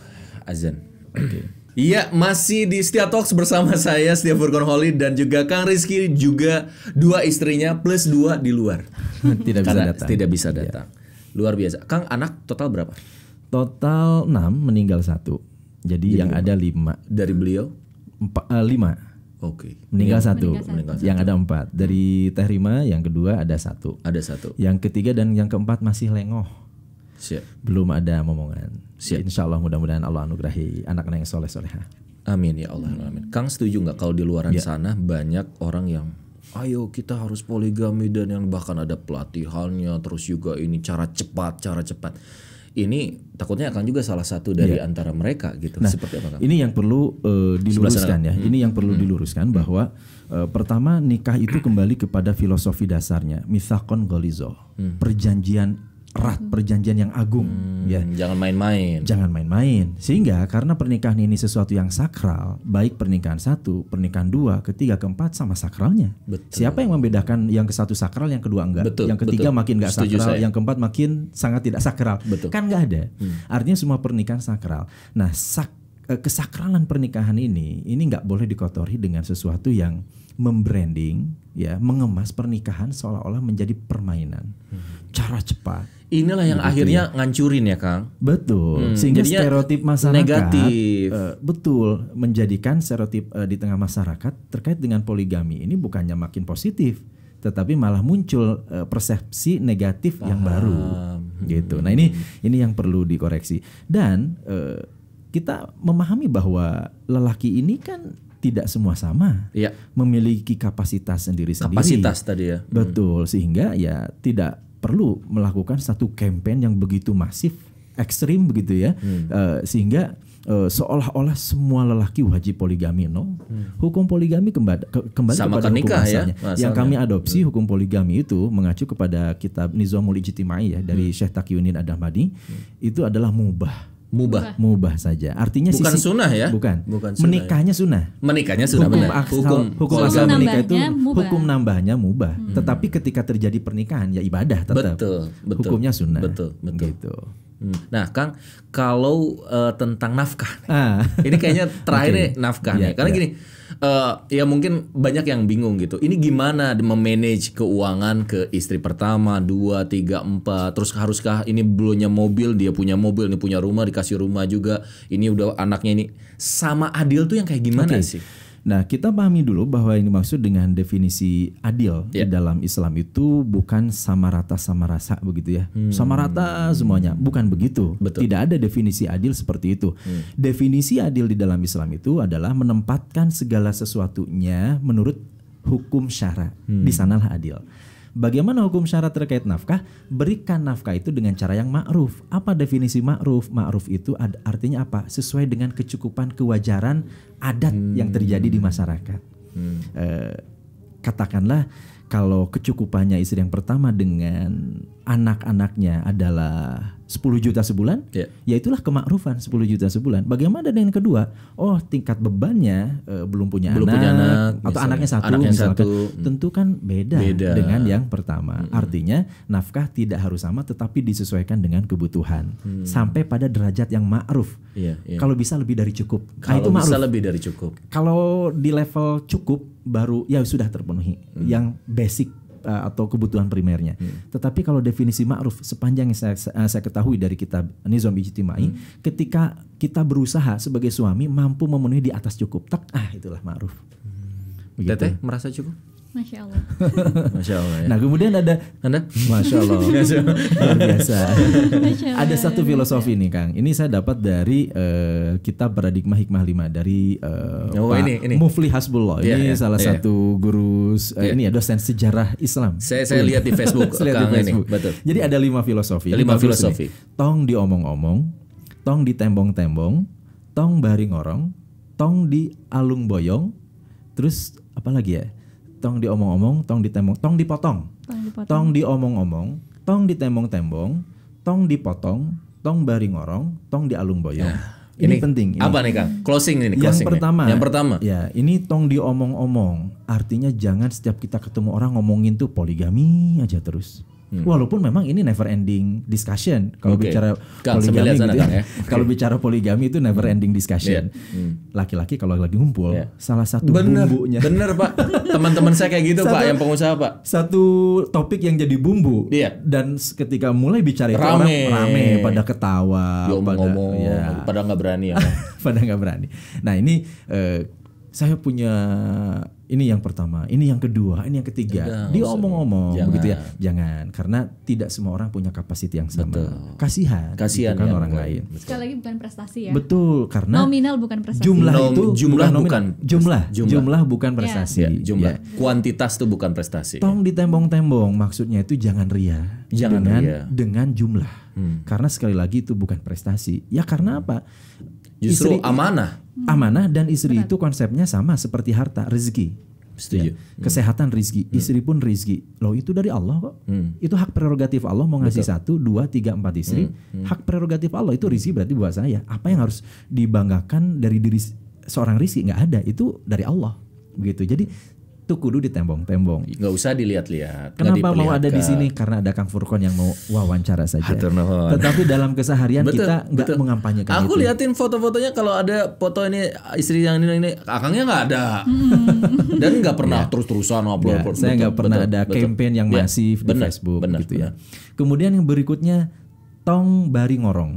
azan. Oke. Okay. Iya, masih di Setia Talks bersama saya Setia Furkon Holly dan juga Kang Rizky juga dua istrinya plus dua di luar. (laughs) tidak bisa datang. Tidak bisa iya. datang. yeah. Luar biasa. Kang anak total berapa? Total 6 meninggal satu. Jadi, Jadi yang 5. ada lima. Dari beliau? Empat, uh, eh, lima Oke. Okay. Meninggal, satu. meninggal satu. Meninggal satu. Yang ada empat. Dari Teh Rima yang kedua ada satu. Ada satu. Yang ketiga dan yang keempat masih lengoh. Siap. Belum ada momongan. Siap. Insya Allah mudah-mudahan Allah anugerahi anak-anak yang soleh soleha. Amin ya Allah. Hmm. Amin. Kang setuju nggak kalau di luaran ya. sana banyak orang yang ayo kita harus poligami dan yang bahkan ada pelatihannya terus juga ini cara cepat cara cepat ini takutnya akan juga salah satu dari yeah. antara mereka gitu. Nah, Seperti apa? Ini yang perlu uh, diluruskan ya. Hmm. Ini yang perlu hmm. diluruskan bahwa uh, pertama nikah itu kembali kepada filosofi dasarnya misakon golizo, hmm. perjanjian erat perjanjian yang agung hmm, ya jangan main-main jangan main-main sehingga karena pernikahan ini sesuatu yang sakral baik pernikahan satu pernikahan dua ketiga keempat sama sakralnya betul. siapa yang membedakan yang ke satu sakral yang kedua enggak betul, yang ketiga betul. makin enggak Setuju sakral saya. yang keempat makin sangat tidak sakral betul. kan enggak ada hmm. artinya semua pernikahan sakral nah sak eh, kesakralan pernikahan ini ini enggak boleh dikotori dengan sesuatu yang membranding ya mengemas pernikahan seolah-olah menjadi permainan hmm. cara cepat Inilah yang betul. akhirnya ngancurin ya Kang. Betul. Hmm, Sehingga stereotip masyarakat negatif. Uh, betul menjadikan stereotip uh, di tengah masyarakat terkait dengan poligami ini bukannya makin positif, tetapi malah muncul eh, persepsi negatif Paham. yang baru gitu. Hmm. Nah ini ini yang perlu dikoreksi dan uh, kita memahami bahwa lelaki ini kan tidak semua sama, ya. memiliki kapasitas sendiri-sendiri. Kapasitas tadi ya. Hmm. Betul, sehingga ya tidak perlu melakukan satu campaign yang begitu masif, ekstrim begitu ya, hmm. uh, sehingga uh, seolah-olah semua lelaki wajib poligami. No, hmm. hukum poligami kembali, ke, kembali Sama kepada ya, asalnya. Ya, Yang kami adopsi hmm. hukum poligami itu mengacu kepada kitab Nizamul Ijtimai ya dari hmm. Syekh Taqiyuddin Adhamadi, hmm. itu adalah mubah mubah mubah saja artinya bukan sisi, sunnah ya bukan bukan sunnah, ya. menikahnya sunnah menikahnya sunnah hukum benar. hukum, hukum asal menikah itu mubah. hukum nambahnya mubah hmm. tetapi ketika terjadi pernikahan ya ibadah tetap betul, betul. hukumnya sunnah betul betul gitu Hmm. Nah, Kang, kalau uh, tentang nafkah, ah. ini kayaknya (laughs) terakhir okay. nafkah yeah, Karena yeah. gini, uh, ya mungkin banyak yang bingung gitu. Ini gimana memanage keuangan ke istri pertama, dua, tiga, empat. Terus haruskah ini belumnya mobil, dia punya mobil, ini punya rumah, dikasih rumah juga. Ini udah anaknya ini sama adil tuh yang kayak gimana okay. sih? Nah, kita pahami dulu bahwa yang dimaksud dengan definisi adil yeah. di ya. dalam Islam itu bukan sama rata sama rasa begitu ya. Hmm. Sama rata semuanya, bukan begitu. Betul. Tidak ada definisi adil seperti itu. Hmm. Definisi adil di dalam Islam itu adalah menempatkan segala sesuatunya menurut hukum syara. Hmm. Di sanalah adil. Bagaimana hukum syarat terkait nafkah? Berikan nafkah itu dengan cara yang ma'ruf. Apa definisi ma'ruf? Ma'ruf itu artinya apa? Sesuai dengan kecukupan kewajaran adat hmm. yang terjadi di masyarakat. Hmm. Eh, katakanlah kalau kecukupannya istri yang pertama dengan anak-anaknya adalah 10 juta sebulan, yeah. ya itulah kemakrufan 10 juta sebulan. Bagaimana dengan yang kedua? Oh, tingkat bebannya uh, belum punya belum anak, punya anak atau anaknya satu anaknya misalkan. Satu, hmm. Tentu kan beda, beda dengan yang pertama. Hmm. Artinya nafkah tidak harus sama tetapi disesuaikan dengan kebutuhan. Hmm. Sampai pada derajat yang ma'ruf. Yeah, yeah. Kalau bisa lebih dari cukup. Nah, Kalau itu bisa lebih dari cukup. Kalau di level cukup baru ya sudah terpenuhi. Hmm. Yang basic Eh, atau kebutuhan primernya. Hmm. Tetapi kalau definisi ma'ruf sepanjang yang saya, eh, saya ketahui dari kitab Nizam Ijtimai, hmm. ketika kita berusaha sebagai suami mampu memenuhi di atas cukup, tak ah itulah ma'ruf. Hmm. Teteh merasa cukup? Masya Allah. (laughs) Masya Allah. Ya. Nah kemudian ada Anda? Masya Allah. (laughs) Luar biasa. Masya Allah. Ada satu filosofi nih Kang. Ini saya dapat dari uh, kitab paradigma hikmah 5 dari uh, oh, Pak ini, ini. Mufli Hasbullah. Yeah, ini yeah, salah yeah. satu guru uh, eh, yeah. ini ya dosen sejarah Islam. Saya saya lihat di Facebook. (laughs) lihat Kang di Facebook. Ini. Betul. Jadi ada lima filosofi. Lima, lima filosofi. filosofi. Tong diomong-omong, tong ditembong-tembong, tong baring orang, tong di alung boyong, terus apa lagi ya? tong diomong-omong, tong ditembong, tong dipotong. Tong, diomong-omong, tong ditembong-tembong, tong dipotong, tong baring orang, tong dialung boyong. Ya. Ini, ini penting. Ini. Ya. Apa nih Kang? Closing ini. Closing yang pertama. Yang pertama. Ya, ini tong diomong-omong. Artinya jangan setiap kita ketemu orang ngomongin tuh poligami aja terus. Hmm. Walaupun memang ini never ending discussion kalau okay. bicara poligami gitu ya. ya. kalau bicara poligami itu never hmm. ending discussion. Iya. Hmm. Laki-laki yeah. hmm. kalau lagi ngumpul yeah. salah satu bener, bumbunya. Bener Pak. (laughs) Teman-teman saya kayak gitu satu, Pak yang pengusaha Pak. Satu topik yang jadi bumbu. Yeah. Dan ketika mulai bicara itu rame. rame pada ketawa, Yo, pada ngomong, ya. pada nggak berani ya. (laughs) pada nggak berani. Nah, ini uh, saya punya ini yang pertama, ini yang kedua, ini yang ketiga. Dia omong-omong begitu ya. Jangan karena tidak semua orang punya kapasitas yang sama. Betul. Kasihan, gitu kasihan kan ya, orang bukan. lain. Betul. Sekali lagi bukan prestasi ya. Betul, karena nominal bukan prestasi. Jumlah Nom, itu jumlah bukan, bukan jumlah, jumlah jumlah bukan ya. prestasi. Ya, ya. jumlah. Ya. Kuantitas itu bukan prestasi. Tong ditembong-tembong maksudnya itu jangan ria. Jangan dengan, ria. dengan jumlah. Hmm. Karena sekali lagi itu bukan prestasi. Ya karena apa? Justru istri, amanah. Amanah dan istri Benar. itu konsepnya sama seperti harta, rezeki. Setuju. Ya. Hmm. Kesehatan rezeki, hmm. istri pun rezeki. Loh itu dari Allah kok. Hmm. Itu hak prerogatif Allah mau ngasih Betul. satu, dua, tiga, empat istri. Hmm. Hmm. Hak prerogatif Allah itu rezeki berarti buat saya. Apa yang harus dibanggakan dari diri seorang rizki nggak ada. Itu dari Allah begitu. Jadi itu kudu ditembong tembong-tembong. Nggak usah dilihat-lihat. Kenapa mau ada di sini? Karena ada Kang Furkon yang mau wawancara saja. Tetapi dalam keseharian betul, kita nggak mengampanyekan Aku itu. liatin foto-fotonya kalau ada foto ini istri yang ini ini akangnya nggak ada. Dan nggak pernah ya. terus-terusan upload. Ya, Saya nggak pernah betul, ada betul, campaign betul. yang iya, masif gitu ya, di Facebook bener, gitu bener. ya. Kemudian yang berikutnya tong bari ngorong.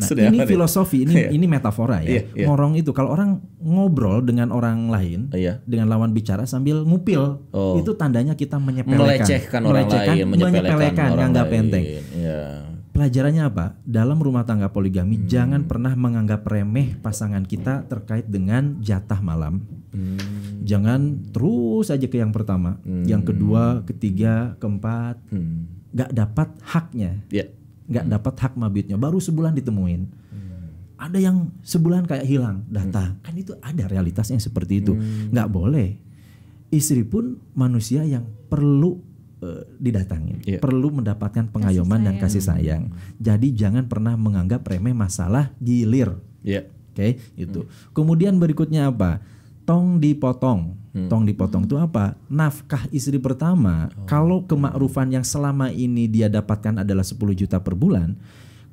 Nah, ini filosofi, ini yeah. ini metafora ya. Yeah, yeah. Ngorong itu kalau orang ngobrol dengan orang lain, yeah. dengan lawan bicara sambil ngupil, oh. itu tandanya kita menyepelekan, melecehkan orang lain, menyepelekan, menyepelekan orang nganggap Yeah. Pelajarannya apa? Dalam rumah tangga poligami hmm. jangan pernah menganggap remeh pasangan kita terkait dengan jatah malam. Hmm. Jangan terus aja ke yang pertama, hmm. yang kedua, hmm. ketiga, keempat, hmm. gak dapat haknya. Yeah nggak hmm. dapat hak mabitnya baru sebulan ditemuin hmm. ada yang sebulan kayak hilang data hmm. kan itu ada realitasnya seperti itu hmm. boleh istri pun manusia yang perlu uh, didatangin yeah. perlu mendapatkan pengayoman kasih dan kasih sayang jadi jangan pernah menganggap remeh masalah gilir yeah. oke okay? itu hmm. kemudian berikutnya apa tong dipotong Hmm. Tong dipotong itu apa? Nafkah istri pertama, oh. kalau kemakrufan yang selama ini dia dapatkan adalah 10 juta per bulan,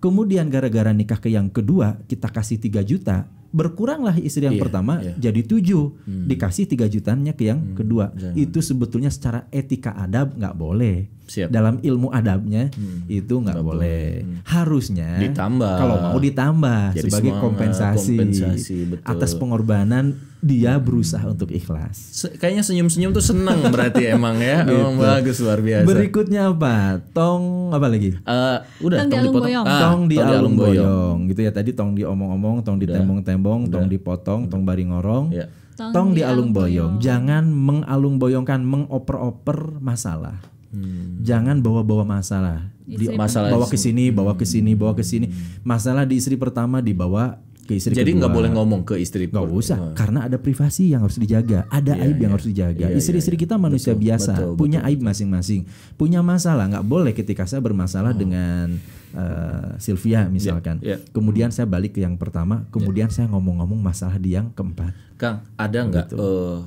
kemudian gara-gara nikah ke yang kedua kita kasih 3 juta, berkuranglah istri yang yeah, pertama yeah. jadi tujuh hmm. dikasih tiga jutanya ke yang hmm. kedua Jangan. itu sebetulnya secara etika adab nggak boleh Siap. dalam ilmu adabnya hmm. itu nggak boleh hmm. harusnya ditambah kalau mau ditambah jadi sebagai semangat, kompensasi, kompensasi atas pengorbanan dia hmm. berusaha hmm. untuk ikhlas Se kayaknya senyum-senyum tuh seneng berarti (laughs) emang ya gitu. emang bagus luar biasa berikutnya apa tong apa lagi uh, udah tong, tong di ah, tong di alung boyong. boyong gitu ya tadi tong di omong omong tong di tembong Lembong, tong dipotong, tong bari ngorong. Yeah. Tong, tong di boyong. Jangan mengalung boyongkan, mengoper-oper masalah. Hmm. Jangan bawa-bawa masalah. Di, masalah bawa ke sini, bawa ke sini, bawa ke hmm. sini. Masalah di istri pertama dibawa ke istri Jadi nggak boleh ngomong ke istri nggak usah hmm. karena ada privasi yang harus dijaga ada yeah, aib yeah. yang iya. harus dijaga iya, iya, istri-istri yeah, yeah. kita manusia betul, biasa betul, punya betul, aib masing-masing punya masalah nggak boleh ketika saya bermasalah hmm. dengan uh, Sylvia misalkan. Yeah, yeah. Kemudian saya balik ke yang pertama, kemudian yeah. saya ngomong-ngomong masalah di yang keempat. Kang, ada nggak gitu. uh,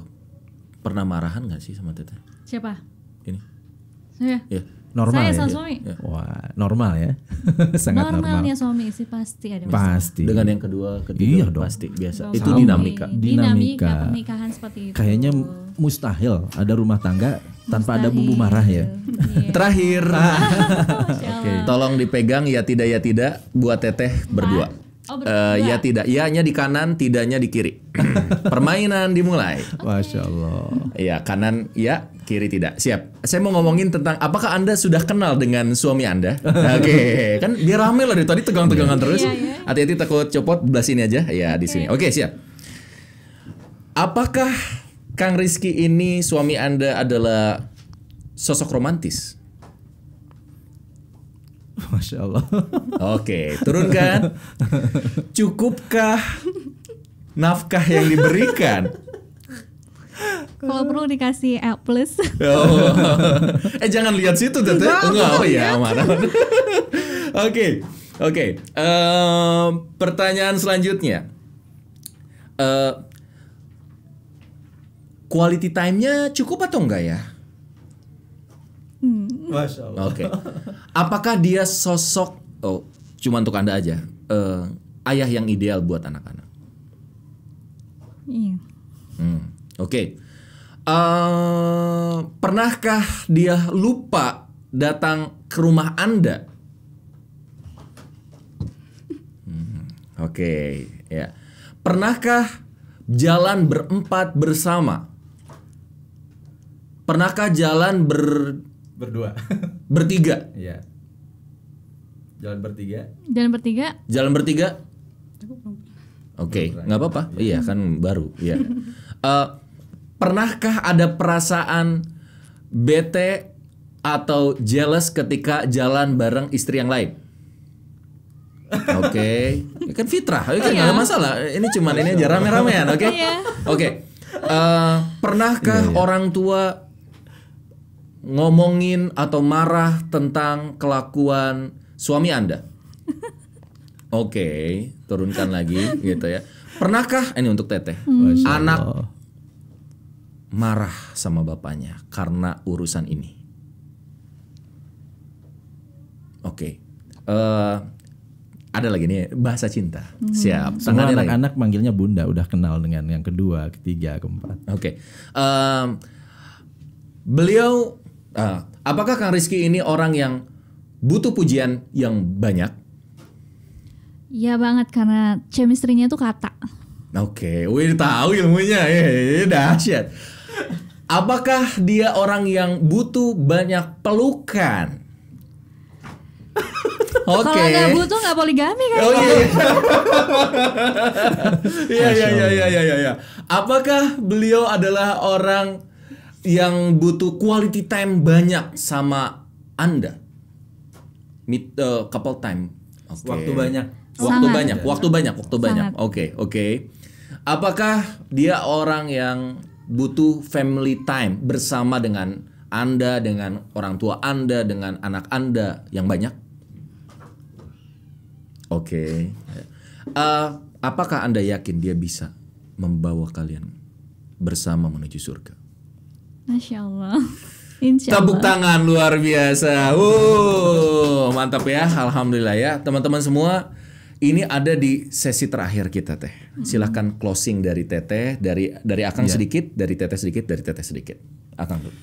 pernah marahan nggak sih sama Teteh? Siapa? Ini. Saya. Yeah. Normal saya ya. Sama suami. Ya. Wah, normal ya. (laughs) Sangat normal. Normalnya suami sih pasti ada masalah. Pasti. Dengan yang kedua, ketiga iya dong. pasti biasa. Dong. Itu dinamika. dinamika. Dinamika pernikahan seperti itu. Kayaknya mustahil ada rumah tangga tanpa ada bumbu marah ya. Yeah. Terakhir. (laughs) okay. Tolong dipegang ya tidak ya tidak buat teteh berdua. Oh, berdua. uh, ya tidak, ianya ya di kanan, tidaknya di kiri. (laughs) Permainan dimulai. Masya Allah. Ya kanan ya, kiri tidak. Siap. Saya mau ngomongin tentang apakah anda sudah kenal dengan suami anda? (laughs) Oke, okay. kan dia rame loh dari tadi tegang-tegangan iya. terus. Iya, iya. Hati-hati takut copot belas ini aja. Ya di sini. Oke okay, siap. Apakah Kang Rizky ini suami Anda adalah sosok romantis. Masya Allah. Oke, turunkan. Cukupkah nafkah yang diberikan? Kalau perlu dikasih L plus. Oh. Eh jangan lihat situ tete. Enggak, oh ya aman. Oke, oke. pertanyaan selanjutnya. Uh, quality time-nya cukup atau enggak ya? Hmm. Masya Allah. Oke. Okay. Apakah dia sosok oh cuma untuk anda aja uh, ayah yang ideal buat anak-anak? Iya. Hmm. Oke. Okay. Uh, eh, pernahkah dia lupa datang ke rumah anda? Hmm, oke. Okay. Ya. Pernahkah jalan berempat bersama? Pernahkah jalan ber berdua? (laughs) bertiga. Iya. Jalan bertiga. Jalan bertiga. Jalan bertiga. Oke, okay. nggak apa-apa. Ya. Iya kan baru. Iya. uh, (laughs) pernahkah ada perasaan bete atau jealous ketika jalan bareng istri yang lain? Oke, okay. Ya kan fitrah, ya kan iya. ada masalah. Ini cuman ini aja rame-ramean, oke? Okay? Iya. Oke. Okay. Uh, eh, pernahkah iya, iya. orang tua ngomongin atau marah tentang kelakuan suami Anda. (laughs) Oke, okay, turunkan lagi gitu ya. Pernahkah ini untuk Teteh? Hmm. Anak marah sama bapaknya karena urusan ini. Oke. Okay. Uh, eh, ada lagi nih bahasa cinta. Hmm. Siap. Semua anak-anak manggilnya bunda udah kenal dengan yang kedua, ketiga, keempat. Oke. Okay. Eh, um, beliau Uh, apakah Kang Rizky ini orang yang butuh pujian yang banyak? Iya banget karena chemistry-nya tuh kata. Oke, okay. wih tahu ilmunya ya, dahsyat. Apakah dia orang yang butuh banyak pelukan? (laughs) Oke. Okay. Kalau nggak butuh nggak poligami kan? Oh iya. Iya (laughs) iya iya iya iya. Apakah beliau adalah orang yang butuh quality time banyak sama Anda. Meet uh, couple time. Okay. Waktu banyak. Waktu Sangat. banyak, waktu banyak, waktu Sangat. banyak. Oke, okay, oke. Okay. Apakah dia orang yang butuh family time bersama dengan Anda, dengan orang tua Anda, dengan anak Anda yang banyak? Oke. Okay. Uh, eh, apakah Anda yakin dia bisa membawa kalian bersama menuju surga? Masya Allah. (laughs) Insya Tepuk tangan luar biasa. Wow, mantap ya. Alhamdulillah ya, teman-teman semua. Ini ada di sesi terakhir kita teh. Hmm. Silahkan closing dari teteh, dari dari akang ya. sedikit, dari teteh sedikit, dari teteh sedikit. Akang dulu.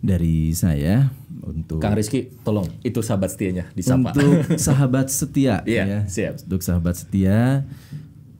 Dari saya untuk Kang Rizky, tolong itu sahabat setianya disapa. Untuk (laughs) sahabat setia, iya, ya, siap. Untuk sahabat setia,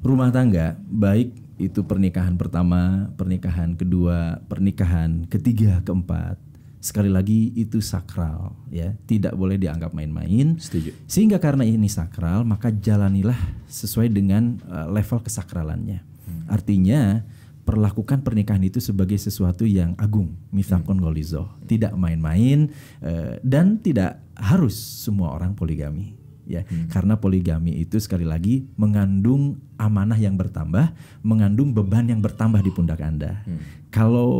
rumah tangga baik itu pernikahan pertama, pernikahan kedua, pernikahan ketiga, keempat. Sekali lagi itu sakral ya, tidak boleh dianggap main-main. Setuju. Sehingga karena ini sakral, maka jalanilah sesuai dengan uh, level kesakralannya. Hmm. Artinya perlakukan pernikahan itu sebagai sesuatu yang agung, misalkan hmm. tidak main-main uh, dan tidak harus semua orang poligami ya hmm. karena poligami itu sekali lagi mengandung amanah yang bertambah mengandung beban yang bertambah di pundak anda hmm. kalau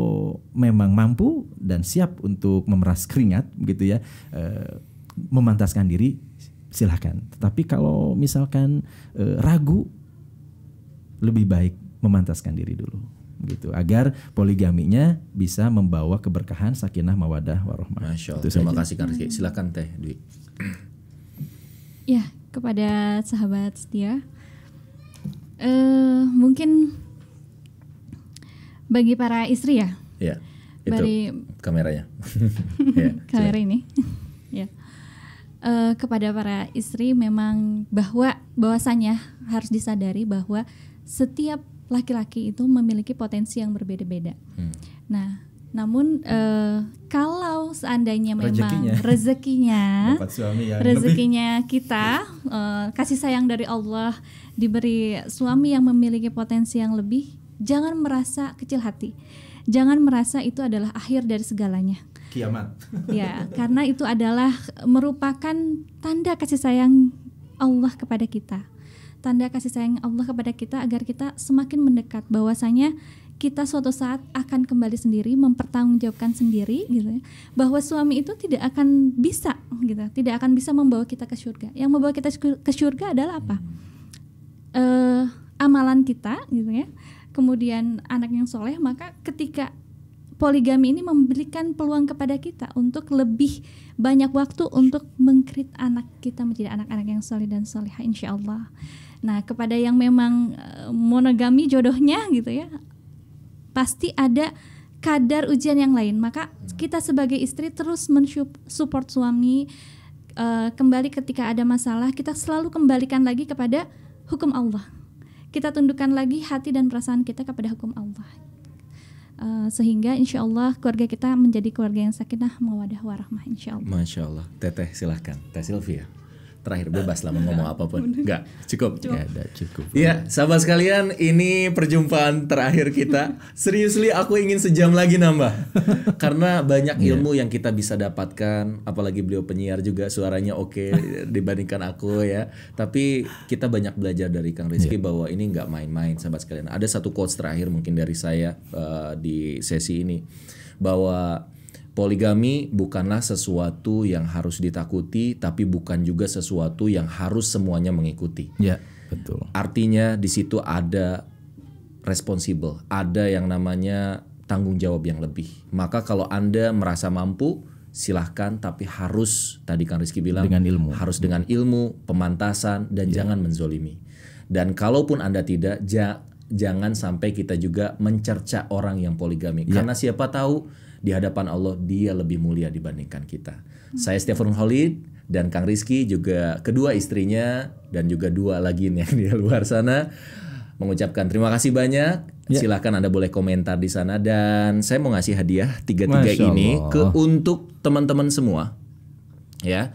memang mampu dan siap untuk memeras keringat gitu ya e, memantaskan diri silahkan tetapi kalau misalkan e, ragu lebih baik memantaskan diri dulu gitu agar poligaminya bisa membawa keberkahan sakinah mawadah warohmah. Terima kasih Kang Rizky. Silakan Teh Dwi ya kepada sahabat setia uh, mungkin bagi para istri ya ya itu bari, kameranya (laughs) ya, kamera ini (laughs) ya uh, kepada para istri memang bahwa bahwasannya harus disadari bahwa setiap laki-laki itu memiliki potensi yang berbeda-beda hmm. nah namun uh, kalau seandainya memang rezekinya, (laughs) rezekinya, rezekinya kita uh, kasih sayang dari Allah diberi suami yang memiliki potensi yang lebih, jangan merasa kecil hati, jangan merasa itu adalah akhir dari segalanya. Kiamat. (laughs) ya, karena itu adalah merupakan tanda kasih sayang Allah kepada kita, tanda kasih sayang Allah kepada kita agar kita semakin mendekat bahwasanya kita suatu saat akan kembali sendiri mempertanggungjawabkan sendiri gitu ya bahwa suami itu tidak akan bisa gitu tidak akan bisa membawa kita ke surga yang membawa kita ke surga adalah apa uh, amalan kita gitu ya kemudian anak yang soleh maka ketika poligami ini memberikan peluang kepada kita untuk lebih banyak waktu untuk mengkrit anak kita menjadi anak-anak yang soleh dan soleha insya Allah. Nah kepada yang memang eh, monogami jodohnya gitu ya pasti ada kadar ujian yang lain. Maka hmm. kita sebagai istri terus mensupport suami uh, kembali ketika ada masalah, kita selalu kembalikan lagi kepada hukum Allah. Kita tundukkan lagi hati dan perasaan kita kepada hukum Allah. Uh, sehingga insya Allah keluarga kita menjadi keluarga yang sakinah mawadah warahmah insya Allah. Masya Allah. Teteh silahkan. Teh Sylvia terakhir bebas lah ngomong apapun. Enggak, cukup. ya ada, cukup. Iya, sahabat sekalian, ini perjumpaan terakhir kita. (laughs) Seriously, aku ingin sejam lagi nambah. Karena banyak iya. ilmu yang kita bisa dapatkan, apalagi beliau penyiar juga suaranya oke okay (laughs) dibandingkan aku ya. Tapi kita banyak belajar dari Kang Rizky yeah. bahwa ini nggak main-main sahabat sekalian. Ada satu quotes terakhir mungkin dari saya uh, di sesi ini bahwa Poligami bukanlah sesuatu yang harus ditakuti, tapi bukan juga sesuatu yang harus semuanya mengikuti. Ya, betul. Artinya di situ ada responsibel, ada yang namanya tanggung jawab yang lebih. Maka kalau Anda merasa mampu, silahkan tapi harus tadi kan Rizky bilang dengan ilmu. harus dengan ilmu, pemantasan dan ya. jangan menzolimi. Dan kalaupun Anda tidak, ja, jangan sampai kita juga mencerca orang yang poligami. Ya. Karena siapa tahu di hadapan Allah dia lebih mulia dibandingkan kita. Hmm. Saya Stefan Holid dan Kang Rizky juga kedua istrinya dan juga dua lagi nih yang di luar sana mengucapkan terima kasih banyak. Ya. Silahkan Anda boleh komentar di sana dan saya mau ngasih hadiah tiga-tiga ini ke untuk teman-teman semua. Ya.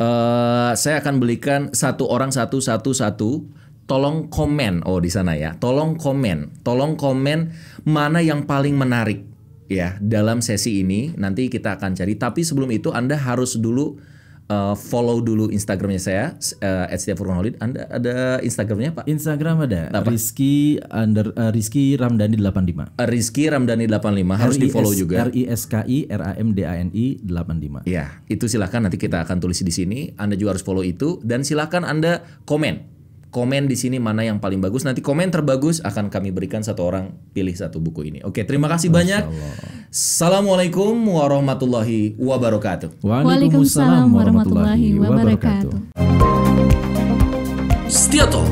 Uh, saya akan belikan satu orang satu satu satu tolong komen oh di sana ya tolong komen tolong komen mana yang paling menarik ya dalam sesi ini nanti kita akan cari tapi sebelum itu Anda harus dulu uh, follow dulu Instagramnya saya uh, Anda ada Instagramnya Pak? Instagram ada. Apa? Rizky under uh, Rizky Ramdhani 85. lima Rizky Ramdhani 85 harus di follow juga. R I S K I R A M D A N I 85. Ya, itu silahkan nanti kita akan tulis di sini. Anda juga harus follow itu dan silahkan Anda komen Komen di sini mana yang paling bagus. Nanti komen terbagus akan kami berikan satu orang pilih satu buku ini. Oke, terima kasih banyak. Assalamualaikum warahmatullahi wabarakatuh. Waalaikumsalam warahmatullahi wabarakatuh. Still Talk.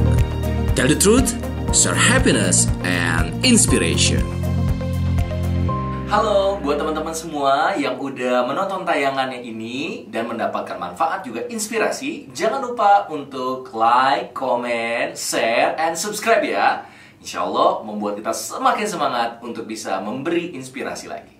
Tell the truth, share happiness and inspiration. Halo buat teman-teman semua yang udah menonton tayangannya ini dan mendapatkan manfaat juga inspirasi, jangan lupa untuk like, comment, share, and subscribe ya. Insya Allah membuat kita semakin semangat untuk bisa memberi inspirasi lagi.